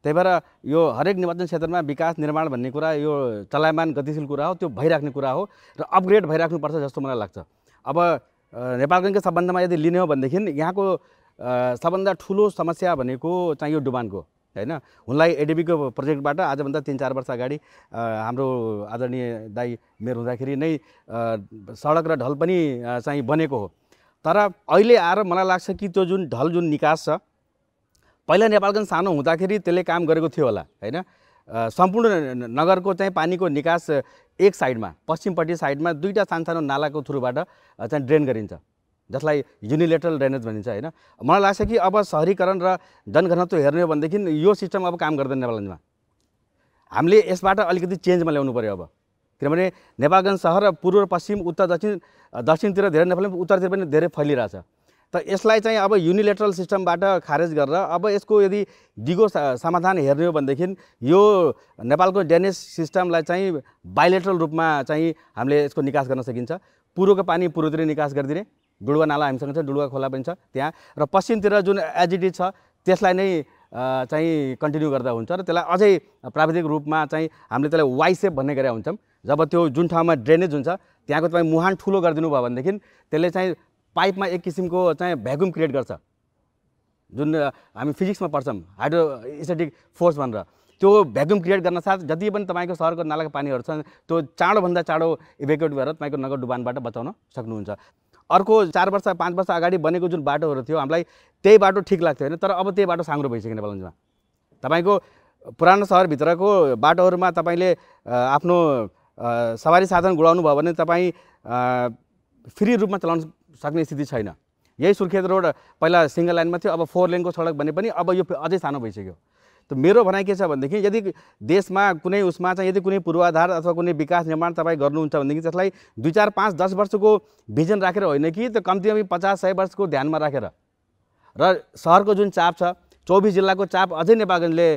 त्यही भएर यो हरेक निर्वाचन क्षेत्रमा विकास निर्माण भन्ने कुरा यो चलायमान गतिशील कुरा हो त्यो भइराख्ने कुरा हो र अपग्रेड भइराख्नुपर्छ जस्तो मलाई लाग्छ अब नेपालगञ्जको सम्बन्धमा यदि लिने हो भनेदेखि यहाँको सबभन्दा ठुलो समस्या भनेको चाहिँ यो डुबानको होइन उनलाई एडिबीको प्रोजेक्टबाट आजभन्दा तिन चार वर्ष अगाडि हाम्रो आदरणीय दाई मेरो हुँदाखेरि नै सडक र ढल पनि चाहिँ बनेको हो तर अहिले आएर मलाई लाग्छ कि त्यो जुन ढल जुन निकास छ पहिला नेपालगञ्ज सानो हुँदाखेरि त्यसले काम गरेको थियो होला होइन सम्पूर्ण नगरको चाहिँ पानीको निकास एक साइडमा पश्चिमपट्टि साइडमा दुईवटा सानो नालाको थ्रुबाट चाहिँ ड्रेन गरिन्छ जसलाई युनिलेटरल ड्रेनेज भनिन्छ होइन मलाई लाग्छ कि अब सहरीकरण र जनघनत्व हेर्ने हो भनेदेखि यो सिस्टम अब काम गर्दैन नेपालगञ्जमा हामीले यसबाट अलिकति चेन्जमा ल्याउनु पऱ्यो अब किनभने नेपालगञ्ज सहर पूर्व र पश्चिम उत्तर दक्षिण दक्षिणतिर धेरै नेपाल उत्तरतिर पनि धेरै फैलिरहेछ त यसलाई चाहिँ अब युनिलेटरल सिस्टमबाट खारेज गरेर अब यसको यदि दिगो समाधान हेर्ने हो भनेदेखि यो नेपालको ड्यानेज सिस्टमलाई चाहिँ बाइलेटरल रूपमा चाहिँ हामीले यसको निकास गर्न सकिन्छ पुरोको पानी पुरोतिर निकास गरिदिने डुडुवा नाला हामीसँग छ डुडुवा खोला पनि छ त्यहाँ र पश्चिमतिर जुन एजिडी छ त्यसलाई नै चाहिँ कन्टिन्यू गर्दा हुन्छ र त्यसलाई अझै प्राविधिक रूपमा चाहिँ हामीले त्यसलाई वाइसेप भन्ने गरेका हुन्छौँ जब त्यो जुन ठाउँमा ड्रेनेज हुन्छ त्यहाँको तपाईँ मुहान ठुलो गरिदिनु भयो भनेदेखि त्यसले चाहिँ पाइपमा एक किसिमको चाहिँ भ्याकुम क्रिएट गर्छ जुन हामी फिजिक्समा पढ्छौँ हाइड्रोस्टेटिक फोर्स भनेर त्यो भ्याकुम क्रिएट गर्न साथ जति पनि तपाईँको सहरको नालाको पानीहरू छन् त्यो चाँडोभन्दा चाँडो इभेक्युट भएर तपाईँको नगर डुबानबाट बचाउन सक्नुहुन्छ अर्को चार वर्ष पाँच वर्ष अगाडि बनेको जुन बाटोहरू थियो हामीलाई त्यही बाटो ठिक लाग्थ्यो होइन तर अब त्यही बाटो साङ्ग्रो भइसक्यो नेपालमा तपाईँको पुरानो सहरभित्रको बाटोहरूमा तपाईँले आफ्नो सवारी साधन गुडाउनु भयो भने तपाईँ फ्री रूपमा चलाउन सक्ने स्थिति छैन यही सुर्खेत रोड पहिला सिङ्गल लाइनमा थियो अब फोर लेनको सडक भने पनि अब यो अझै सानो भइसक्यो त मेरो भनाइ के छ भनेदेखि यदि देशमा कुनै उसमा चाहिँ यदि कुनै पूर्वाधार अथवा कुनै विकास निर्माण तपाईँ गर्नुहुन्छ भनेदेखि त्यसलाई दुई चार पाँच दस वर्षको भिजन राखेर होइन कि त कम्ती कम्ती पचास सय वर्षको ध्यानमा राखेर र सहरको जुन चाप छ चौबिस जिल्लाको चाप अझै नेपालगञ्जले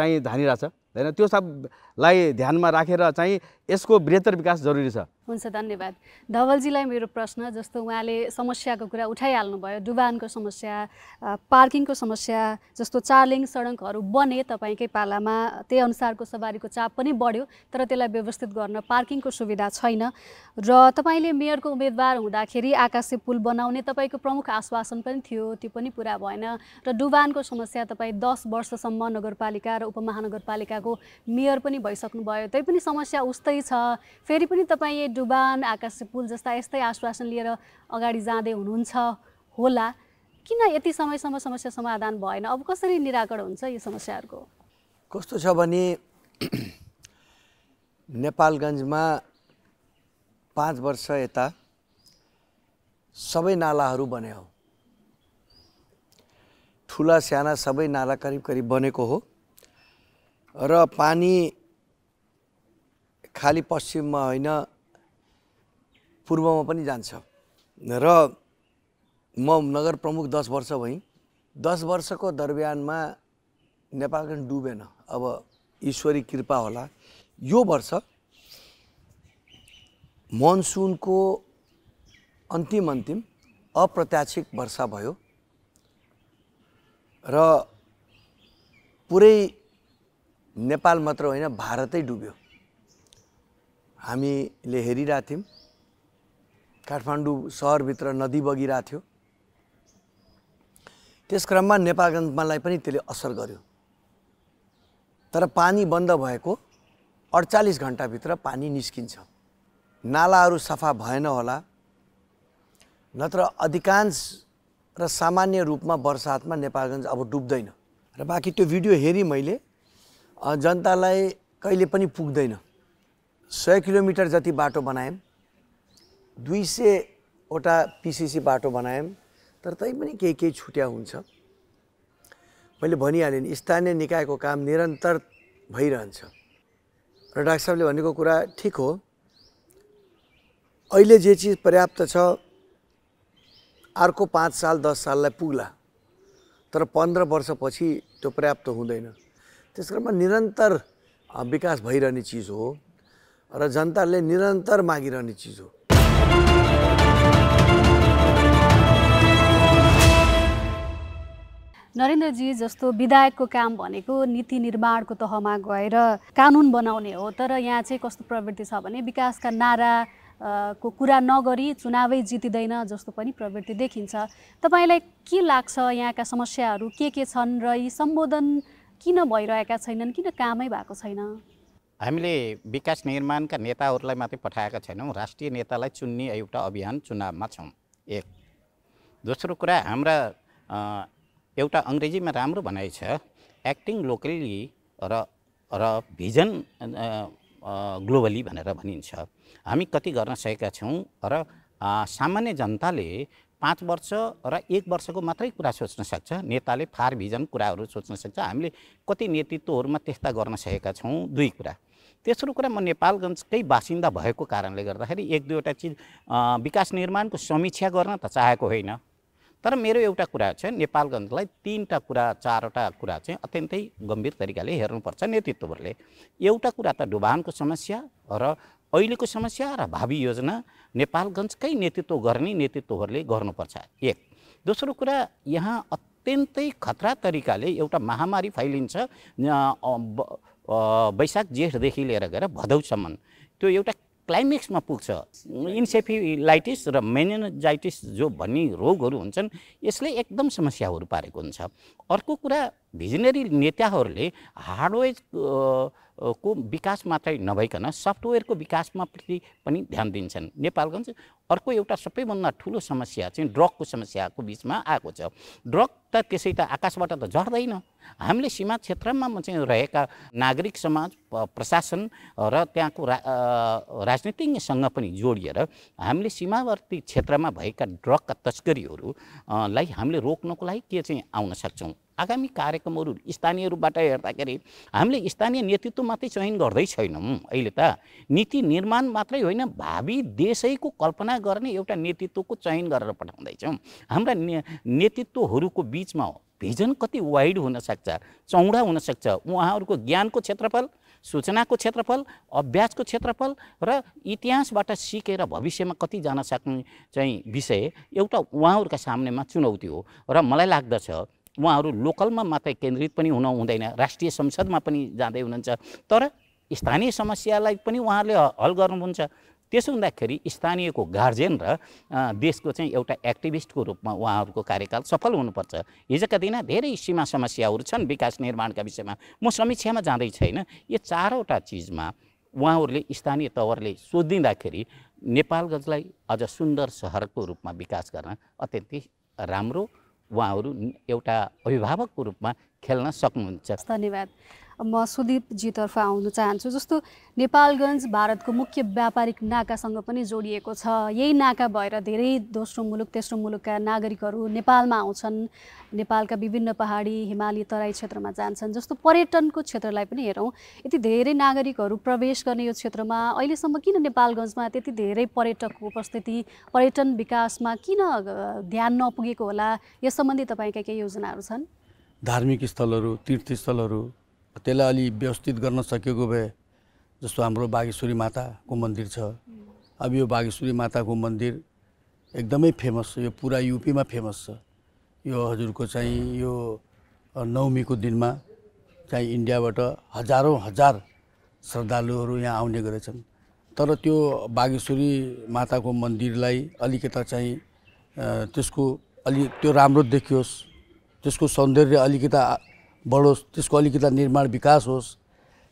चाहिँ धानिरहेछ होइन त्यो सब लाई ध्यानमा राखेर चाहिँ यसको बृहत्तर विकास जरुरी छ हुन्छ धन्यवाद धवलजीलाई मेरो प्रश्न जस्तो उहाँले समस्याको कुरा उठाइहाल्नुभयो डुबानको समस्या पार्किङको समस्या जस्तो चारलिङ सडकहरू बने तपाईँकै पालामा त्यही अनुसारको सवारीको चाप पनि बढ्यो तर त्यसलाई व्यवस्थित गर्न पार्किङको सुविधा छैन र तपाईँले मेयरको उम्मेदवार हुँदाखेरि आकाशे पुल बनाउने तपाईँको प्रमुख आश्वासन पनि थियो त्यो पनि पुरा भएन र डुबानको समस्या तपाईँ दस वर्षसम्म नगरपालिका र उपमहानगरपालिकाको मेयर पनि भयो तै पनि समस्या उस्तै छ फेरि पनि तपाईँ डुबान आकाश पुल जस्ता यस्तै आश्वासन लिएर अगाडि जाँदै हुनुहुन्छ होला किन यति समयसम्म समस्या समाधान भएन अब कसरी निराकरण हुन्छ यो समस्याहरूको कस्तो छ भने नेपालगञ्जमा पाँच वर्ष यता सबै नालाहरू बने हो ठुला साना सबै नाला करिब करिब बनेको हो र पानी खालि पश्चिममा होइन पूर्वमा पनि जान्छ र म नगर प्रमुख दस वर्ष भएँ दस वर्षको दरम्यानमा नेपालगञ्ज डुबेन अब ईश्वरी कृपा होला यो वर्ष मनसुनको अन्तिम अन्तिम अप्रत्याशित वर्षा भयो र पुरै नेपाल मात्र होइन भारतै डुब्यो हामीले हेरिरहेको थियौँ काठमाडौँ सहरभित्र नदी बगिरहेको थियो त्यस क्रममा नेपालगञ्जमालाई पनि त्यसले असर गर्यो तर पानी बन्द भएको अडचालिस घन्टाभित्र पानी निस्किन्छ नालाहरू सफा भएन होला नत्र अधिकांश र सामान्य रूपमा बर्सातमा नेपालगञ्ज अब डुब्दैन र बाँकी त्यो भिडियो हेरी मैले जनतालाई कहिले पनि पुग्दैन सय किलोमिटर जति बाटो बनायौँ दुई सयवटा पिसिसी बाटो बनायौँ तर तै पनि केही केही छुट्या हुन्छ मैले भनिहालेँ नि स्थानीय निकायको काम निरन्तर भइरहन्छ र डाक्टर साहबले भनेको कुरा ठिक हो अहिले जे चिज पर्याप्त छ अर्को पाँच साल दस साललाई पुग्ला तर पन्ध्र वर्षपछि त्यो पर्याप्त हुँदैन त्यस क्रममा निरन्तर विकास भइरहने चिज हो र जनताले निरन्तर मागिरहने चिज हो नरेन्द्रजी जस्तो विधायकको काम भनेको नीति निर्माणको तहमा गएर कानुन बनाउने हो तर यहाँ चाहिँ कस्तो प्रवृत्ति छ भने विकासका नारा को कुरा नगरी चुनावै जितिँदैन जस्तो पनि प्रवृत्ति देखिन्छ तपाईँलाई के लाग्छ यहाँका समस्याहरू के के छन् र यी सम्बोधन किन भइरहेका छैनन् किन कामै भएको छैन हामीले विकास निर्माणका नेताहरूलाई मात्रै पठाएका छैनौँ राष्ट्रिय नेतालाई चुन्ने एउटा अभियान चुनावमा छौँ एक दोस्रो कुरा हाम्रा एउटा अङ्ग्रेजीमा राम्रो भनाइ छ एक्टिङ लोकली र र भिजन ग्लोबली भनेर भनिन्छ हामी कति गर्न सकेका छौँ र सामान्य जनताले पाँच वर्ष र एक वर्षको मात्रै कुरा सोच्न सक्छ नेताले फार भिजन कुराहरू सोच्न सक्छ हामीले कति नेतृत्वहरूमा त्यस्ता गर्न सकेका छौँ दुई कुरा तेस्रो कुरा म नेपालगञ्जकै बासिन्दा भएको कारणले गर्दाखेरि एक दुईवटा चिज विकास निर्माणको समीक्षा गर्न त चाहेको होइन तर मेरो एउटा कुरा छ नेपालगञ्जलाई तिनवटा कुरा चारवटा कुरा चाहिँ अत्यन्तै गम्भीर तरिकाले हेर्नुपर्छ नेतृत्वहरूले एउटा कुरा त डुबानको समस्या र अहिलेको समस्या र भावी योजना नेपालगञ्जकै नेतृत्व गर्ने नेतृत्वहरूले गर्नुपर्छ एक दोस्रो कुरा यहाँ अत्यन्तै खतरा तरिकाले एउटा महामारी फैलिन्छ वैशाख जेठदेखि लिएर गएर भदौसम्म त्यो एउटा क्लाइमेक्समा पुग्छ इन्सेफिलाइटिस र मेनेजाइटिस जो भन्ने रोगहरू हुन्छन् यसले एकदम समस्याहरू पारेको हुन्छ अर्को कुरा भिजनरी नेताहरूले हार्डवेयर को विकास मात्रै नभइकन सफ्टवेयरको विकासमा प्रति पनि ध्यान दिन्छन् नेपालगञ्ज अर्को एउटा सबैभन्दा ठुलो समस्या चाहिँ ड्रगको समस्याको बिचमा आएको छ ड्रग त त्यसै त आकाशबाट त झर्दैन हामीले सीमा क्षेत्रमा चाहिँ रहेका नागरिक समाज प्रशासन र त्यहाँको रा राजनीतिज्ञसँग पनि जोडिएर हामीले सीमावर्ती क्षेत्रमा भएका ड्रगका तस्करीहरूलाई हामीले रोक्नको लागि के चाहिँ आउन सक्छौँ आगामी कार्यक्रमहरू स्थानीयहरूबाट हेर्दाखेरि हामीले स्थानीय नेतृत्व मात्रै चयन गर्दै छैनौँ अहिले त नीति निर्माण मात्रै होइन भावी देशैको कल्पना गर्ने एउटा नेतृत्वको चयन गरेर पठाउँदैछौँ हाम्रा ने नेतृत्वहरूको बिचमा भिजन कति वाइड हुनसक्छ चौडा हुनसक्छ उहाँहरूको ज्ञानको क्षेत्रफल सूचनाको क्षेत्रफल अभ्यासको क्षेत्रफल र इतिहासबाट सिकेर भविष्यमा कति जान सक्ने चाहिँ विषय एउटा उहाँहरूका सामनेमा चुनौती हो र मलाई लाग्दछ उहाँहरू लोकलमा मात्रै केन्द्रित पनि हुन हुँदैन राष्ट्रिय संसदमा पनि जाँदै हुनुहुन्छ तर स्थानीय समस्यालाई पनि उहाँहरूले हल गर्नुहुन्छ त्यसो हुँदाखेरि स्थानीयको गार्जेन र देशको चाहिँ एउटा एक्टिभिस्टको रूपमा उहाँहरूको कार्यकाल सफल हुनुपर्छ हिजोका दिन धेरै सीमा समस्याहरू छन् विकास निर्माणका विषयमा म समीक्षामा जाँदै छैन यो चारवटा चिजमा उहाँहरूले स्थानीय तवरले सोधिदिँदाखेरि नेपालगञ्जलाई अझ सुन्दर सहरको रूपमा विकास गर्न अत्यन्तै राम्रो उहाँहरू एउटा अभिभावकको रूपमा खेल्न सक्नुहुन्छ धन्यवाद म सुदीपजीतर्फ आउन चाहन्छु जस्तो नेपालगञ्ज भारतको मुख्य व्यापारिक नाकासँग पनि जोडिएको छ यही नाका भएर धेरै दोस्रो मुलुक तेस्रो मुलुकका नागरिकहरू नेपालमा आउँछन् नेपालका विभिन्न पहाडी हिमाली तराई क्षेत्रमा जान्छन् जस्तो पर्यटनको क्षेत्रलाई पनि हेरौँ यति धेरै नागरिकहरू प्रवेश गर्ने यो क्षेत्रमा अहिलेसम्म किन नेपालगञ्जमा त्यति धेरै पर्यटकको उपस्थिति पर्यटन विकासमा किन ध्यान नपुगेको होला यस सम्बन्धी तपाईँका केही योजनाहरू छन् धार्मिक स्थलहरू तीर्थस्थलहरू त्यसलाई अलि व्यवस्थित गर्न सकेको भए जस्तो हाम्रो बागेश्वरी माताको मन्दिर छ अब यो बागेश्वरी माताको मन्दिर एकदमै फेमस छ यो पुरा युपीमा फेमस छ यो हजुरको चाहिँ यो नवमीको दिनमा चाहिँ इन्डियाबाट हजारौँ हजार श्रद्धालुहरू यहाँ आउने गरेछन् तर त्यो बागेश्वरी माताको मन्दिरलाई अलिकता चाहिँ त्यसको अलि त्यो राम्रो देखियोस् त्यसको सौन्दर्य अलिकता बढोस् त्यसको अलिकति निर्माण विकास होस्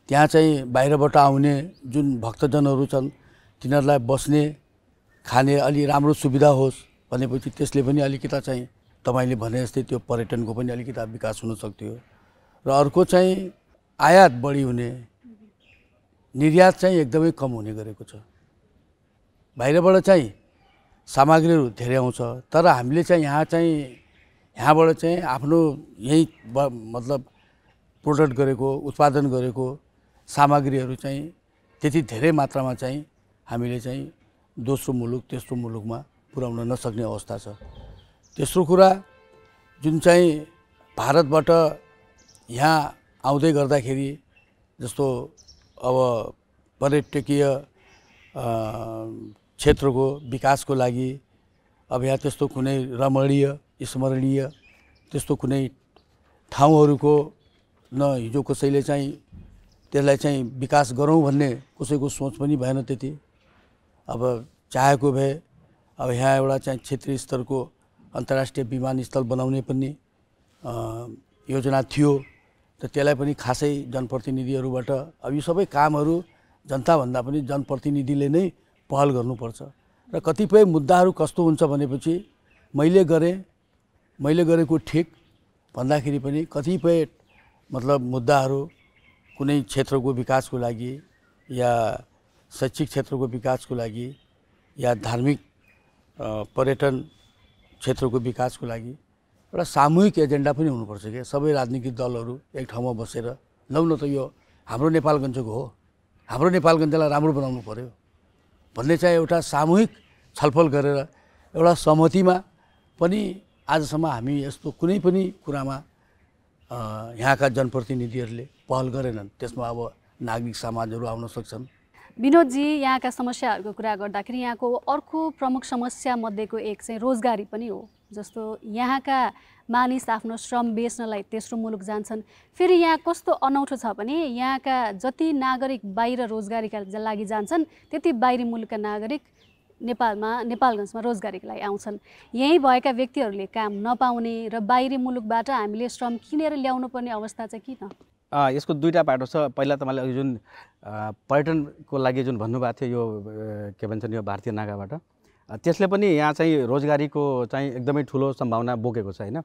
त्यहाँ चाहिँ बाहिरबाट आउने जुन भक्तजनहरू छन् तिनीहरूलाई बस्ने खाने अलि राम्रो सुविधा होस् भनेपछि त्यसले पनि अलिकता चाहिँ तपाईँले भने जस्तै त्यो पर्यटनको पनि अलिकति विकास हुन सक्थ्यो र अर्को चाहिँ आयात बढी हुने निर्यात चाहिँ एकदमै कम हुने गरेको छ बाहिरबाट चाहिँ सामग्रीहरू धेरै आउँछ तर हामीले चाहिँ यहाँ चाहिँ यहाँबाट चाहिँ आफ्नो यही मतलब प्रोडक्ट गरेको उत्पादन गरेको सामग्रीहरू चाहिँ त्यति धेरै मात्रामा चाहिँ हामीले चाहिँ दोस्रो मुलुक तेस्रो मुलुकमा पुर्याउन नसक्ने अवस्था छ तेस्रो कुरा जुन चाहिँ भारतबाट यहाँ आउँदै गर्दाखेरि जस्तो अब पर्यटकीय क्षेत्रको विकासको लागि अब यहाँ त्यस्तो कुनै रमणीय स्मरणीय त्यस्तो कुनै ठाउँहरूको न हिजो कसैले चाहिँ त्यसलाई चाहिँ विकास गरौँ भन्ने कसैको सोच पनि भएन त्यति अब चाहेको भए अब यहाँ एउटा चाहिँ क्षेत्रीय स्तरको अन्तर्राष्ट्रिय विमानस्थल बनाउने पनि योजना थियो त त्यसलाई पनि खासै जनप्रतिनिधिहरूबाट अब यो सबै कामहरू जनताभन्दा पनि जनप्रतिनिधिले नै पहल गर्नुपर्छ र कतिपय मुद्दाहरू कस्तो हुन्छ भनेपछि मैले गरेँ मैले गरेको ठिक भन्दाखेरि पनि कतिपय मतलब मुद्दाहरू कुनै क्षेत्रको विकासको लागि या शैक्षिक क्षेत्रको विकासको लागि या धार्मिक पर्यटन क्षेत्रको विकासको लागि एउटा सामूहिक एजेन्डा पनि हुनुपर्छ क्या सबै राजनीतिक दलहरू एक ठाउँमा बसेर लौ न त यो हाम्रो नेपालगञ्जको हो हाम्रो नेपालगञ्जलाई राम्रो बनाउनु पऱ्यो भन्ने चाहिँ एउटा सामूहिक छलफल गरेर एउटा सहमतिमा पनि आजसम्म हामी यस्तो कुनै पनि कुरामा यहाँका जनप्रतिनिधिहरूले पहल गरेनन् त्यसमा अब नागरिक समाजहरू आउन सक्छन् विनोदजी यहाँका समस्याहरूको कुरा गर्दाखेरि यहाँको अर्को प्रमुख समस्या मध्येको एक चाहिँ रोजगारी पनि हो जस्तो यहाँका मानिस आफ्नो श्रम बेच्नलाई तेस्रो मुलुक जान्छन् फेरि यहाँ कस्तो अनौठो छ भने यहाँका जति नागरिक बाहिर रोजगारीका लागि जान्छन् त्यति बाहिरी मुलुकका नागरिक नेपालमा नेपालगञ्जमा रोजगारीको लागि आउँछन् यहीँ भएका व्यक्तिहरूले काम नपाउने र बाहिरी मुलुकबाट हामीले श्रम किनेर ल्याउनु पर्ने अवस्था चाहिँ किन यसको दुईवटा बाटो छ पहिला तपाईँले अघि जुन पर्यटनको लागि जुन भन्नुभएको थियो यो के भन्छन् यो भारतीय नागाबाट त्यसले पनि यहाँ चाहिँ रोजगारीको चाहिँ एकदमै ठुलो सम्भावना बोकेको छ होइन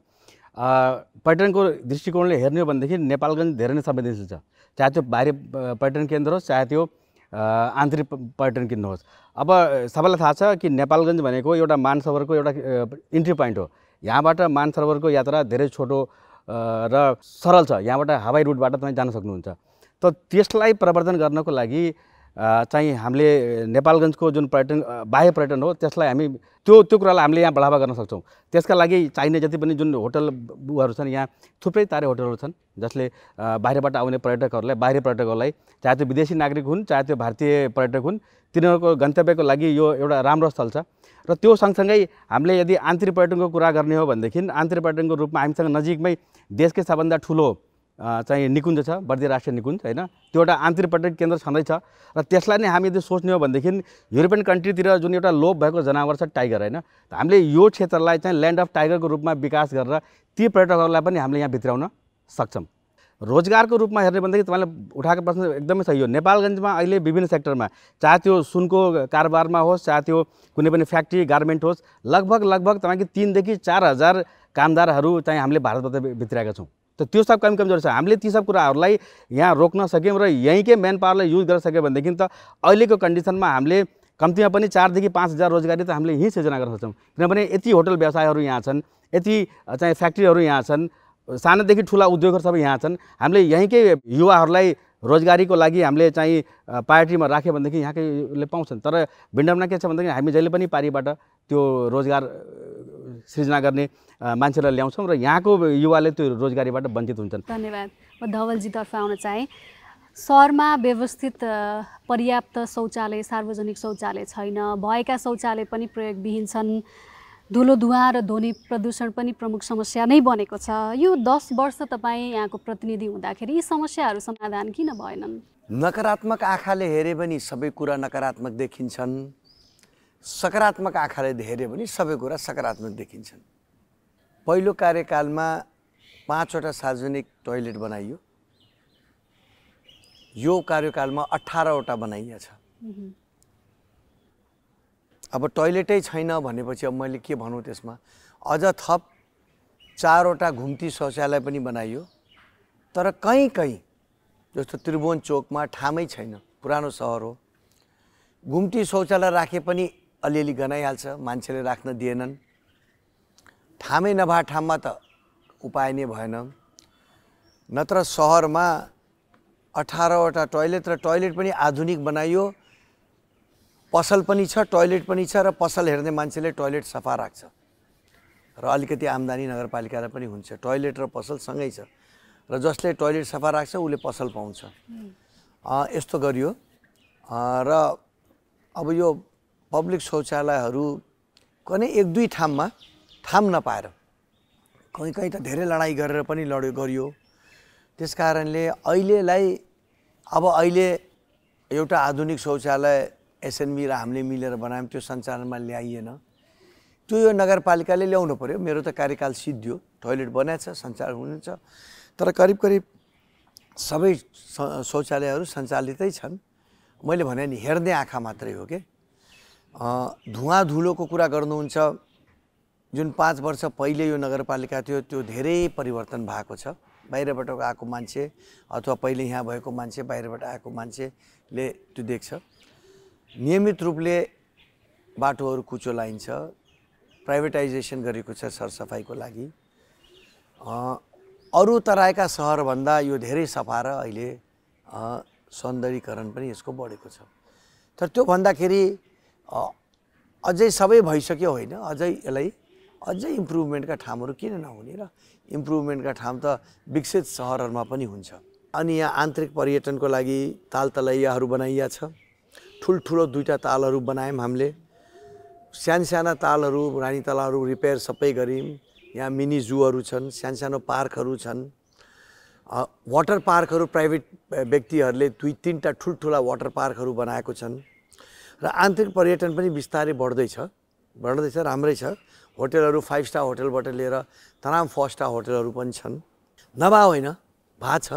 पर्यटनको दृष्टिकोणले हेर्ने हो भनेदेखि नेपालगञ्ज धेरै नै संवेदनशील छ चाहे त्यो बाहिर पर्यटन केन्द्र होस् चाहे त्यो आन्तरिक पर्यटन किन्नुहोस् अब सबैलाई थाहा छ कि नेपालगञ्ज भनेको एउटा मानसरोवरको एउटा इन्ट्री पोइन्ट हो यहाँबाट मानसरोवरको यात्रा धेरै छोटो र सरल छ यहाँबाट हवाई रुटबाट तपाईँ जान सक्नुहुन्छ त त्यसलाई प्रवर्धन गर्नको लागि चाहिँ हामीले नेपालगञ्जको जुन पर्यटन बाह्य पर्यटन हो त्यसलाई हामी त्यो त्यो कुरालाई हामीले यहाँ बढावा गर्न सक्छौँ त्यसका लागि चाहिने जति पनि जुन होटल बुवाहरू छन् यहाँ थुप्रै तारे होटलहरू छन् जसले बाहिरबाट आउने पर्यटकहरूलाई बाहिर पर्यटकहरूलाई चाहे त्यो विदेशी नागरिक हुन् चाहे त्यो भारतीय पर्यटक हुन् तिनीहरूको गन्तव्यको लागि यो एउटा राम्रो स्थल छ र त्यो सँगसँगै हामीले यदि आन्तरिक पर्यटनको कुरा गर्ने हो भनेदेखि आन्तरिक पर्यटनको रूपमा हामीसँग नजिकमै देशकै सबभन्दा ठुलो चाहिँ निकुञ्ज छ बर्दिया राष्ट्रिय निकुञ्ज होइन त्यो एउटा आन्तरिक पर्यटक केन्द्र छँदैछ र त्यसलाई नै हामी यदि सोच्ने हो भनेदेखि युरोपियन कन्ट्रीतिर जुन एउटा लोप भएको जनावर छ टाइगर होइन हामीले यो क्षेत्रलाई चाहिँ ल्यान्ड अफ टाइगरको रूपमा विकास गरेर ती पर्यटकहरूलाई पनि हामीले यहाँ भित्राउन सक्छौँ रोजगारको रूपमा हेर्ने भनेदेखि तपाईँले उठाएको प्रश्न एकदमै सही हो नेपालगञ्जमा अहिले विभिन्न सेक्टरमा चाहे त्यो सुनको कारोबारमा होस् चाहे त्यो कुनै पनि फ्याक्ट्री गार्मेन्ट होस् लगभग लगभग तपाईँको तिनदेखि चार हजार कामदारहरू चाहिँ हामीले भारतबाट भित्राएका छौँ त त्यो सब कमी कमजोर छ हामीले ती सब कुराहरूलाई यहाँ रोक्न सक्यौँ र यहीँकै म्यान पावरलाई युज गर्न सक्यौँ भनेदेखि त अहिलेको कन्डिसनमा हामीले कम्तीमा पनि चारदेखि पाँच हजार रोजगारी त हामीले यहीँ सृजना गर्न सक्छौँ किनभने यति होटल व्यवसायहरू यहाँ छन् यति चाहिँ फ्याक्ट्रीहरू यहाँ छन् सानादेखि ठुला उद्योगहरू सबै यहाँ छन् हामीले यहीँकै युवाहरूलाई रोजगारीको लागि हामीले चाहिँ पार्टीमा राख्यो भनेदेखि यहाँकैले पाउँछन् तर भिन्डममा के छ भनेदेखि हामी जहिले पनि पारीबाट त्यो रोजगार सृजना गर्ने मान्छेलाई ल्याउँछौँ र यहाँको युवाले त्यो रोजगारीबाट वञ्चित हुन्छन् धन्यवाद म धवलजीतर्फ आउन चाहेँ सहरमा व्यवस्थित पर्याप्त शौचालय सार्वजनिक शौचालय छैन भएका शौचालय पनि प्रयोगविहीन छन् धुलो धुवा र ध्वनि प्रदूषण पनि प्रमुख समस्या नै बनेको छ यो दस वर्ष तपाईँ यहाँको प्रतिनिधि हुँदाखेरि यी समस्याहरू समाधान किन भएनन् नकारात्मक आँखाले हेऱ्यो भने सबै कुरा नकारात्मक देखिन्छन् सकारात्मक आँखाले हेऱ्यो भने सबै कुरा सकारात्मक देखिन्छन् पहिलो कार्यकालमा पाँचवटा सार्वजनिक टोयलेट बनाइयो यो कार्यकालमा अठारवटा बनाइएको छ अब टोयलेटै छैन भनेपछि अब मैले के भनौँ त्यसमा अझ थप चारवटा घुम्ती शौचालय पनि बनाइयो तर कहीँ कहीँ जस्तो त्रिभुवन चोकमा ठामै छैन पुरानो सहर हो घुम्ती शौचालय राखे पनि अलिअलि गनाइहाल्छ मान्छेले राख्न दिएनन् ठामै नभए ठाममा त उपाय नै भएन नत्र सहरमा अठारवटा टोयलेट र टोयलेट पनि आधुनिक बनाइयो पसल पनि छ टोयलेट पनि छ र पसल हेर्ने मान्छेले टोयलेट सफा राख्छ र अलिकति आम्दानी नगरपालिकालाई पनि हुन्छ टोयलेट र पसल सँगै छ र जसले टोयलेट सफा राख्छ उसले पसल पाउँछ यस्तो गरियो र अब यो पब्लिक शौचालयहरू कुनै एक दुई ठाउँमा थाम नपाएर कहीँ कहीँ त धेरै लडाइँ गरेर पनि लड्यो गरियो त्यस कारणले अहिलेलाई अब अहिले एउटा आधुनिक शौचालय एसएनबी र हामीले मिलेर बनायौँ त्यो सञ्चालनमा ल्याइएन त्यो यो नगरपालिकाले ल्याउनु पऱ्यो मेरो त कार्यकाल सिद्धियो टोइलेट बनाएछ सञ्चालन हुनुहुन्छ तर करिब करिब सबै शौचालयहरू सञ्चालितै छन् मैले भने नि हेर्ने आँखा मात्रै हो कि धुवा धुलोको कुरा गर्नुहुन्छ जुन पाँच वर्ष पहिले यो नगरपालिका थियो त्यो धेरै परिवर्तन भएको छ बाहिरबाट आएको मान्छे अथवा पहिले यहाँ भएको मान्छे बाहिरबाट आएको मान्छेले त्यो देख्छ नियमित रूपले बाटोहरू कुचो लाइन्छ प्राइभेटाइजेसन गरेको छ सरसफाइको लागि अरू तराईका सहरभन्दा यो धेरै सफा र अहिले सौन्दर्यीकरण पनि यसको बढेको छ तर त्यो भन्दाखेरि अझै सबै भइसक्यो होइन अझै यसलाई अझै इम्प्रुभमेन्टका ठाउँहरू किन नहुने र इम्प्रुभमेन्टका ठाउँ त विकसित सहरहरूमा पनि हुन्छ अनि यहाँ आन्तरिक पर्यटनको लागि ताल तलैयाहरू बनाइया छ ठुल्ठुलो दुईवटा तालहरू बनायौँ हामीले सानो साना तालहरू रानी तालहरू रिपेयर सबै गऱ्यौँ यहाँ मिनी जूहरू छन् सानो सानो पार्कहरू छन् वाटर पार्कहरू प्राइभेट व्यक्तिहरूले दुई तिनवटा ठुल्ठुला वाटर पार्कहरू बनाएको छन् र आन्तरिक पर्यटन पनि बिस्तारै बढ्दैछ बढ्दैछ राम्रै छ होटलहरू फाइभ स्टार होटलबाट लिएर तनाम फोर स्टार होटलहरू पनि छन् नभए होइन भा छ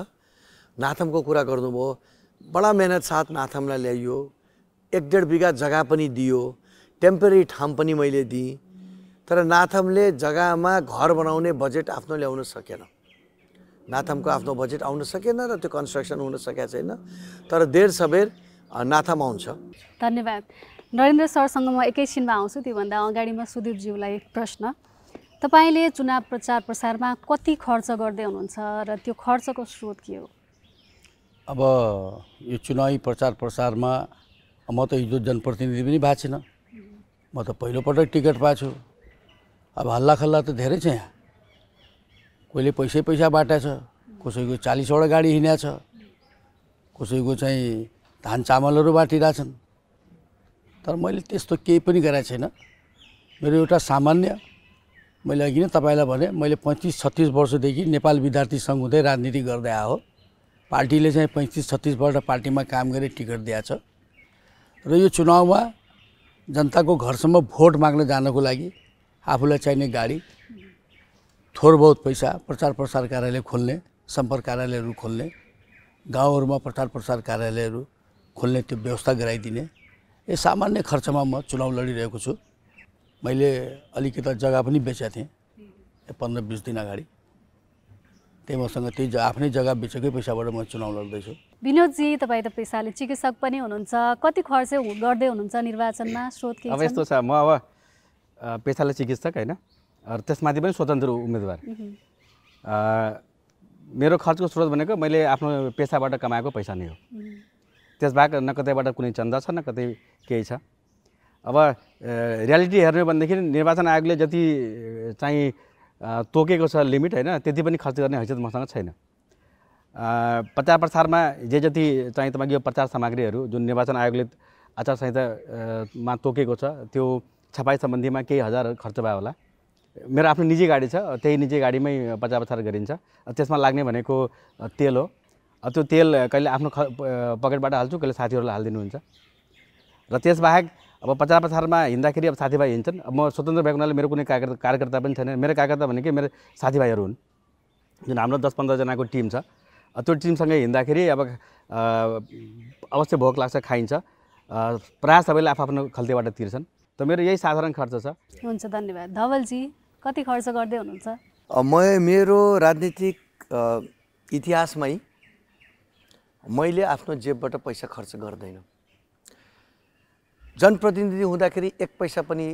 नाथमको कुरा गर्नुभयो बडा मेहनत साथ नाथमलाई ल्याइयो एक डेढ बिघा जग्गा पनि दियो टेम्परेरी ठाम पनि मैले दिएँ तर नाथमले जग्गामा घर बनाउने बजेट आफ्नो ल्याउन सकेन नाथमको आफ्नो बजेट आउन सकेन र त्यो कन्स्ट्रक्सन हुन सकेको छैन तर देर सबेर नाथम आउँछ धन्यवाद नरेन्द्र सरसँग म एकैछिनमा आउँछु त्योभन्दा अगाडि म सुदीपज्यूलाई प्रश्न तपाईँले चुनाव प्रचार प्रसारमा कति खर्च गर्दै हुनुहुन्छ र त्यो खर्चको स्रोत के हो अब यो चुनावी प्रचार प्रसारमा म त हिजो जनप्रतिनिधि पनि भएको छैन म त पहिलोपटक टिकट पाएको छु अब हल्लाखल्ला त धेरै छ यहाँ कोहीले पैसै पैसा बाटा छ कसैको चालिसवटा गाडी हिँडेको छ कसैको चाहिँ धान चामलहरू बाँटिरहेछन् तर मैले त्यस्तो केही पनि गराएको छैन मेरो एउटा सामान्य मैले अघि नै तपाईँलाई भने मैले पैँतिस छत्तिस वर्षदेखि नेपाल विद्यार्थी सङ्घ हुँदै राजनीति गर्दै आएको हो पार्टीले चाहिँ पैँतिस छत्तिस वर्ष पार्टीमा काम गरेर टिकट दिएको छ र यो चुनावमा जनताको घरसम्म भोट माग्न जानको लागि आफूलाई चाहिने गाडी थोर बहुत पैसा प्रचार प्रसार कार्यालय खोल्ने सम्पर्क कार्यालयहरू खोल्ने गाउँहरूमा प्रचार प्रसार कार्यालयहरू खोल्ने त्यो व्यवस्था गराइदिने ए सामान्य खर्चमा म चुनाव लडिरहेको छु मैले अलिकता जग्गा पनि बेचेको थिएँ पन्ध्र बिस दिन अगाडि त्यही मसँग त्यही आफ्नै जग्गा बेचेकै पैसाबाट म चुनाव लड्दैछु विनोदजी तपाईँ त पेसाले चिकित्सक पनि हुनुहुन्छ कति खर्च गर्दै हुनुहुन्छ निर्वाचनमा स्रोत अब यस्तो छ म अब पेसाले चिकित्सक होइन त्यसमाथि पनि स्वतन्त्र उम्मेदवार मेरो खर्चको स्रोत भनेको मैले आफ्नो पेसाबाट कमाएको पैसा नै हो त्यसबाहेक न कतैबाट कुनै चन्दा छ न कतै केही छ अब रियालिटी हेर्ने हो भनेदेखि निर्वाचन आयोगले जति चाहिँ तोकेको छ लिमिट होइन त्यति पनि खर्च गर्ने हैसियत मसँग छैन प्रचार प्रसारमा जे जति चाहिँ तपाईँको यो प्रचार सामग्रीहरू जुन निर्वाचन आयोगले आचार संहितामा तोकेको छ त्यो छपाई सम्बन्धीमा केही हजार खर्च भयो होला मेरो आफ्नो निजी गाडी छ त्यही निजी गाडीमै प्रचार प्रसार गरिन्छ त्यसमा लाग्ने भनेको तेल हो त्यो तेल कहिले आफ्नो ख पकेटबाट हाल्छु कहिले साथीहरूलाई हालिदिनुहुन्छ र त्यसबाहेक अब पचार प्रसारमा हिँड्दाखेरि अब साथीभाइ हिँड्छन् अब म स्वतन्त्र भएको हुनाले मेरो कुनै कार्यकर्ता कार्यकर्ता पनि छैन मेरो कार्यकर्ता भनेकै मेरो साथीभाइहरू हुन् जुन हाम्रो दस पन्ध्रजनाको टिम छ त्यो टिमसँगै हिँड्दाखेरि अब अवश्य भोक लाग्छ खाइन्छ प्रायः सबैले आफ्नो खल्तीबाट तिर्छन् त मेरो यही साधारण खर्च छ हुन्छ धन्यवाद धवलजी कति खर्च गर्दै हुनुहुन्छ म मेरो राजनीतिक इतिहासमै मैले आफ्नो जेबबाट पैसा खर्च गर्दैन जनप्रतिनिधि हुँदाखेरि एक पैसा पनि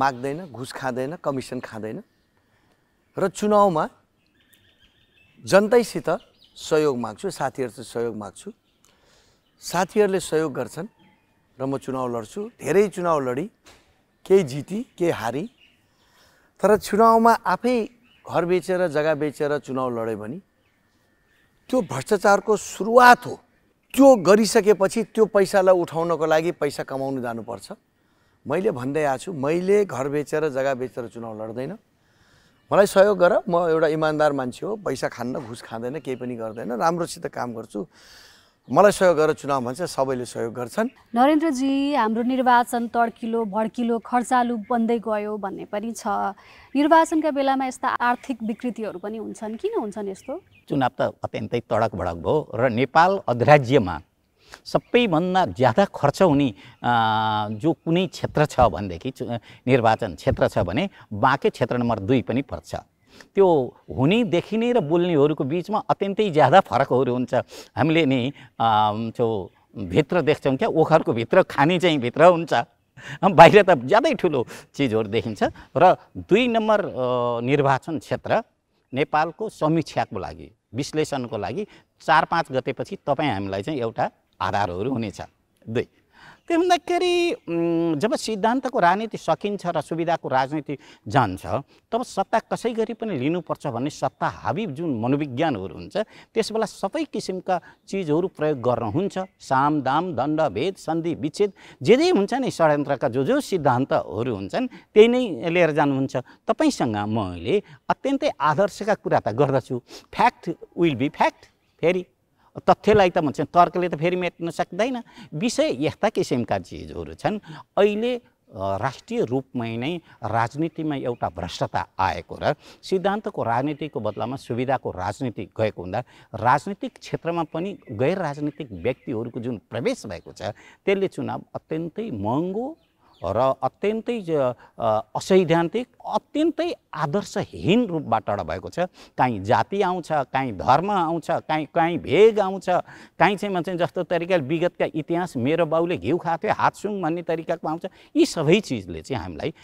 माग्दैन घुस खाँदैन कमिसन खाँदैन र चुनावमा जनतैसित सहयोग माग्छु साथीहरूसित सहयोग माग्छु साथीहरूले सहयोग गर्छन् र म चुनाव लड्छु धेरै चुनाव लडी केही जिती केही हारी तर चुनावमा आफै घर बेचेर जग्गा बेचेर चुनाव लडेँ भने त्यो भ्रष्टाचारको सुरुवात हो त्यो गरिसकेपछि त्यो पैसालाई उठाउनको लागि पैसा कमाउनु जानुपर्छ मैले भन्दै आएको छु मैले घर बेचेर जग्गा बेचेर चुनाव लड्दैन मलाई सहयोग गर म एउटा इमान्दार मान्छे हो पैसा खान्न घुस खाँदैन केही पनि गर्दैन राम्रोसित काम गर्छु मलाई सहयोग गरेर चुनाव भन्छ सबैले सहयोग गर्छन् नरेन्द्रजी हाम्रो निर्वाचन तड्किलो भड्किलो खर्चालु बन्दै गयो भन्ने पनि छ निर्वाचनका बेलामा यस्ता आर्थिक विकृतिहरू पनि हुन्छन् किन हुन्छन् यस्तो चुनाव त अत्यन्तै तडक भडक भयो र नेपाल अधिराज्यमा सबैभन्दा ज्यादा खर्च हुने जो कुनै क्षेत्र छ भनेदेखि निर्वाचन क्षेत्र छ भने बाँकै क्षेत्र नम्बर दुई पनि पर्छ त्यो हुने देखिने र बोल्नेहरूको बिचमा अत्यन्तै ज्यादा फरकहरू हुन्छ हामीले नि त्यो भित्र देख्छौँ क्या ओखरको भित्र खाने चाहिँ भित्र हुन्छ बाहिर त ज्यादै ठुलो चिजहरू देखिन्छ र दुई नम्बर निर्वाचन क्षेत्र नेपालको समीक्षाको लागि विश्लेषणको लागि चार पाँच गतेपछि तपाईँ हामीलाई चाहिँ एउटा आधारहरू हुनेछ दुई त्यो भन्दाखेरि जब सिद्धान्तको राजनीति सकिन्छ र सुविधाको राजनीति जान्छ तब सत्ता कसै गरी पनि लिनुपर्छ भन्ने सत्ता हाबी जुन मनोविज्ञानहरू हुन्छ त्यसबेला सबै किसिमका चिजहरू प्रयोग गर्नुहुन्छ साम दाम दण्ड भेद सन्धि विच्छेद जे जे हुन्छ नि षड्यन्त्रका जो जो सिद्धान्तहरू हुन्छन् त्यही नै लिएर जानुहुन्छ तपाईँसँग मैले अत्यन्तै आदर्शका कुरा त गर्दछु फ्याक्ट विल बी फ्याक्ट फेरि तथ्यलाई त भन्छ तर्कले त फेरि मेट्न सक्दैन विषय यस्ता किसिमका चिजहरू छन् अहिले राष्ट्रिय रूपमै नै राजनीतिमा एउटा भ्रष्टता आएको र सिद्धान्तको राजनीतिको बदलामा सुविधाको राजनीति गएको हुँदा राजनीतिक क्षेत्रमा पनि गैर राजनीतिक व्यक्तिहरूको जुन प्रवेश भएको छ त्यसले चुनाव अत्यन्तै महँगो र अत्यन्तै असैद्धान्तिक अत्यन्तै आदर्शहीन रूपबाट भएको छ काहीँ जाति आउँछ काहीँ धर्म आउँछ काहीँ काहीँ भेग आउँछ काहीँ चाहिँ चाहिँ जस्तो तरिकाले विगतका इतिहास मेरो बाउले घिउ खाएको हात हातसुङ भन्ने तरिकाको आउँछ यी सबै चिजले चाहिँ हामीलाई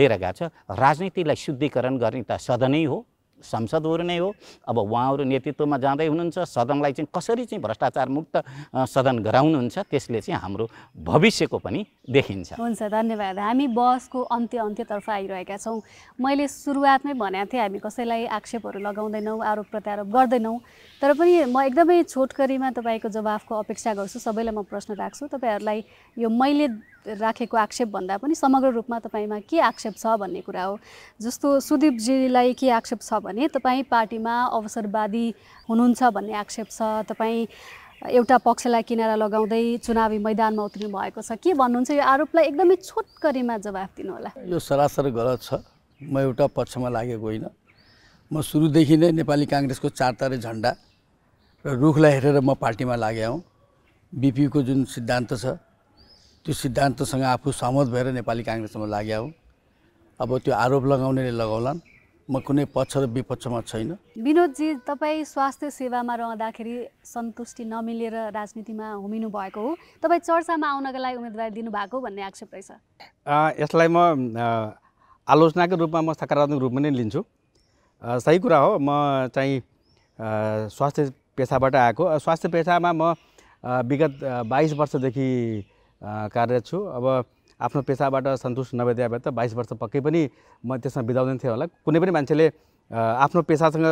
लिएर गएको छ राजनीतिलाई शुद्धिकरण गर्ने त सदनै हो संसदहरू नै हो अब उहाँहरू नेतृत्वमा जाँदै हुनुहुन्छ सदनलाई चाहिँ कसरी चाहिँ भ्रष्टाचार मुक्त सदन गराउनुहुन्छ त्यसले चाहिँ हाम्रो भविष्यको पनि देखिन्छ हुन्छ धन्यवाद हामी बसको अन्त्य अन्त्यतर्फ आइरहेका छौँ मैले सुरुवातमै भनेको थिएँ हामी कसैलाई आक्षेपहरू लगाउँदैनौँ आरोप प्रत्यारोप गर्दैनौँ तर पनि म एकदमै छोटकरीमा तपाईँको जवाफको अपेक्षा गर्छु सबैलाई म प्रश्न राख्छु तपाईँहरूलाई यो मैले राखेको आक्षेप भन्दा पनि समग्र रूपमा तपाईँमा के आक्षेप छ भन्ने कुरा हो जस्तो सुदीपजीलाई के आक्षेप छ भने तपाईँ पार्टीमा अवसरवादी हुनुहुन्छ भन्ने आक्षेप छ तपाईँ एउटा पक्षलाई किनारा लगाउँदै चुनावी मैदानमा उत्रिनु भएको छ के भन्नुहुन्छ यो आरोपलाई एकदमै छोटकरीमा जवाफ दिनुहोला यो सरासर गलत छ म एउटा पक्षमा लागेको होइन म सुरुदेखि नै नेपाली काङ्ग्रेसको तारे झन्डा र रुखलाई हेरेर म पार्टीमा लागे हौँ बिपिको जुन सिद्धान्त छ त्यो सिद्धान्तसँग आफू सहमत भएर नेपाली काङ्ग्रेसमा लागे हो अब त्यो आरोप लगाउनेले लगाउलान् म कुनै पक्ष र विपक्षमा छैन विनोदजी तपाईँ स्वास्थ्य सेवामा रहँदाखेरि सन्तुष्टि नमिलेर राजनीतिमा होमिनु भएको हो तपाईँ चर्चामा आउनको लागि उम्मेदवारी दिनुभएको भन्ने आक्षेप रहेछ यसलाई म आलोचनाको रूपमा म सकारात्मक रूपमा नै लिन्छु सही कुरा हो म चाहिँ स्वास्थ्य पेसाबाट आएको स्वास्थ्य पेसामा म विगत बाइस वर्षदेखि कार्यरत छु अब आफ्नो पेसाबाट सन्तुष्ट नभइदिए भए त बाइस वर्ष पक्कै पनि म त्यसमा बिताउँदैन थिएँ होला कुनै पनि मान्छेले आफ्नो पेसासँग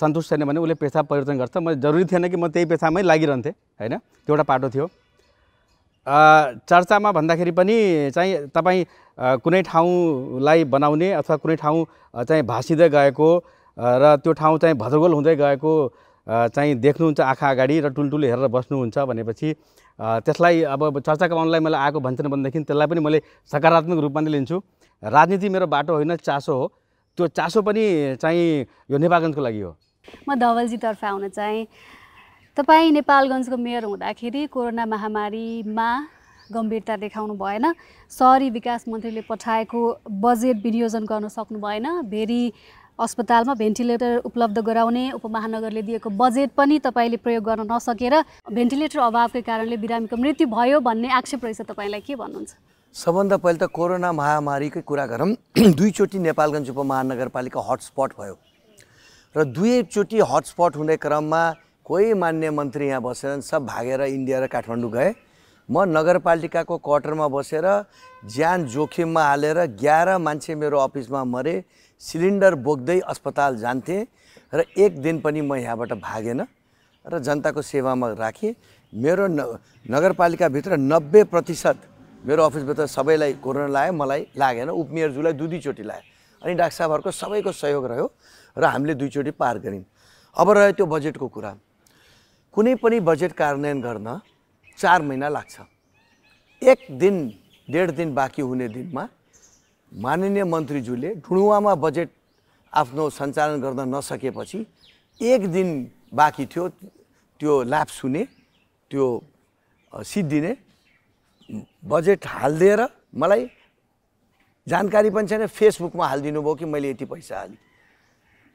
सन्तुष्ट छैन भने उसले पेसा परिवर्तन गर्छ म जरुरी थिएन कि म त्यही पेसामै लागिरहन्थेँ होइन त्यो एउटा पाटो थियो चर्चामा भन्दाखेरि पनि चाहिँ तपाईँ कुनै ठाउँलाई बनाउने अथवा कुनै ठाउँ चाहिँ भाँसिँदै गएको र त्यो ठाउँ चाहिँ भद्रगोल हुँदै गएको चाहिँ देख्नुहुन्छ आँखा अगाडि र टुलटुल हेरेर बस्नुहुन्छ भनेपछि त्यसलाई अब चर्चाको अनलाई मैले आएको भन्छन् भनेदेखि त्यसलाई पनि मैले सकारात्मक रूपमा नै लिन्छु राजनीति मेरो बाटो होइन चासो हो त्यो चासो पनि चाहिँ यो नेपालगञ्जको लागि हो म धवलजीतर्फ आउन चाहेँ तपाईँ नेपालगञ्जको मेयर हुँदाखेरि कोरोना महामारीमा गम्भीरता देखाउनु भएन सहरी विकास मन्त्रीले पठाएको बजेट विनियोजन गर्न सक्नु भएन भेरी अस्पतालमा भेन्टिलेटर उपलब्ध गराउने उपमहानगरले दिएको बजेट पनि तपाईँले प्रयोग गर्न नसकेर भेन्टिलेटर अभावकै कारणले बिरामीको मृत्यु भयो भन्ने आक्षेप रहेछ तपाईँलाई के भन्नुहुन्छ सबभन्दा पहिले त कोरोना महामारीकै कुरा गरौँ दुईचोटि नेपालगञ्ज उपमहानगरपालिका हटस्पट भयो र दुवैचोटि हटस्पट हुने क्रममा कोही मान्य मन्त्री यहाँ बसेर सब भागेर इन्डिया र काठमाडौँ गए म नगरपालिकाको क्वार्टरमा बसेर ज्यान जोखिममा हालेर ग्यार मान्छे मेरो अफिसमा मरे सिलिन्डर बोक्दै अस्पताल जान्थेँ र एक दिन पनि म यहाँबाट भागेन र जनताको सेवामा राखेँ मेरो न नगरपालिकाभित्र नब्बे प्रतिशत मेरो अफिसभित्र सबैलाई कोरोना लाग्यो मलाई लागेन उपमेयरज्यूलाई दुई दुईचोटि लाग्यो अनि डाक्टर साहबहरूको सबैको सहयोग रह्यो र हामीले दुईचोटि पार गऱ्यौँ अब रह्यो त्यो बजेटको कुरा कुनै पनि बजेट कार्यान्वयन गर्न चार महिना लाग्छ एक दिन डेढ दिन बाँकी हुने दिनमा माननीय मन्त्रीज्यूले ढुणुवामा बजेट आफ्नो सञ्चालन गर्न नसकेपछि एक दिन बाँकी थियो त्यो लाभ सुने त्यो सिद्धिने बजेट हालिदिएर मलाई जानकारी पनि छैन फेसबुकमा हालिदिनु भयो कि मैले यति पैसा हालेँ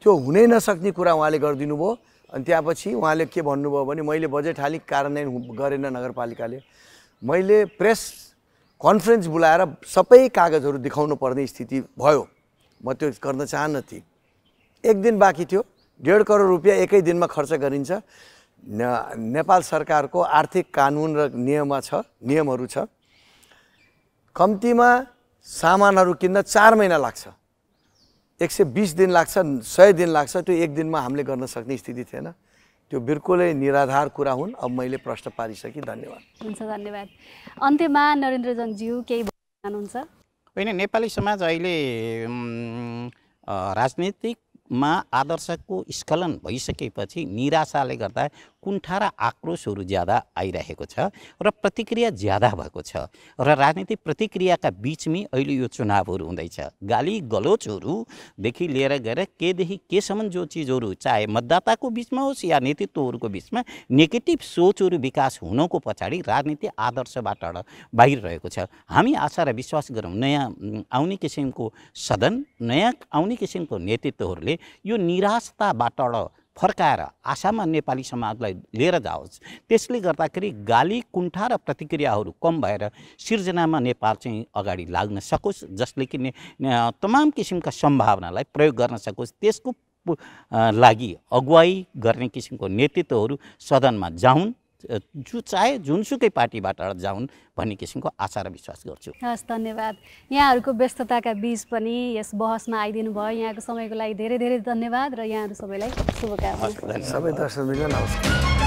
त्यो हुनै नसक्ने कुरा उहाँले गरिदिनु भयो अनि त्यहाँपछि उहाँले के भन्नुभयो भने मैले बजेट हालेँ कार्यान्वयन गरेन नगरपालिकाले मैले प्रेस कन्फरेन्स बोलाएर सबै कागजहरू देखाउनु पर्ने स्थिति भयो म त्यो गर्न चाहन्न थिएँ एक दिन बाँकी थियो डेढ करोड रुपियाँ एकै दिनमा खर्च गरिन्छ नेपाल सरकारको आर्थिक कानुन र नियममा छ नियमहरू छ कम्तीमा सामानहरू किन्न चार महिना लाग्छ एक सय बिस दिन लाग्छ सय दिन लाग्छ त्यो एक दिनमा हामीले गर्न सक्ने स्थिति थिएन त्यो बिर्कुलै निराधार कुरा हुन् अब मैले प्रश्न पारिसकेँ धन्यवाद हुन्छ धन्यवाद अन्त्यमा नरेन्द्रजनज्यू केही भन्नुहुन्छ होइन नेपाली समाज अहिले राजनीतिकमा आदर्शको स्खलन भइसकेपछि निराशाले गर्दा कुण्ठा र आक्रोशहरू ज्यादा आइरहेको छ र प्रतिक्रिया ज्यादा भएको छ र राजनीतिक प्रतिक्रियाका बिचमै अहिले यो चुनावहरू हुँदैछ गाली गलोचहरूदेखि लिएर गएर केदेखि केसम्म जो चिजहरू चाहे मतदाताको बिचमा होस् या नेतृत्वहरूको बिचमा नेगेटिभ सोचहरू विकास हुनको पछाडि राजनीति आदर्शबाट बाहिर रहेको छ हामी आशा र विश्वास गरौँ नयाँ आउने किसिमको सदन नयाँ आउने किसिमको नेतृत्वहरूले यो निराशताबाट फर्काएर आशामा नेपाली समाजलाई लिएर जाओस् त्यसले गर्दाखेरि गाली कुण्ठा र प्रतिक्रियाहरू कम भएर सिर्जनामा नेपाल चाहिँ अगाडि लाग्न सकोस् जसले कि ने तमाम किसिमका सम्भावनालाई प्रयोग गर्न सकोस् त्यसको लागि अगुवाई गर्ने किसिमको नेतृत्वहरू सदनमा जाउन् जो चाहे जुनसुकै पार्टीबाट जाउन् भन्ने किसिमको आशा र विश्वास गर्छु हस् धन्यवाद यहाँहरूको व्यस्तताका बिच पनि यस बहसमा आइदिनु भयो यहाँको समयको लागि धेरै धेरै धन्यवाद र यहाँहरू सबैलाई शुभकामना सबै दर्शक नमस्कार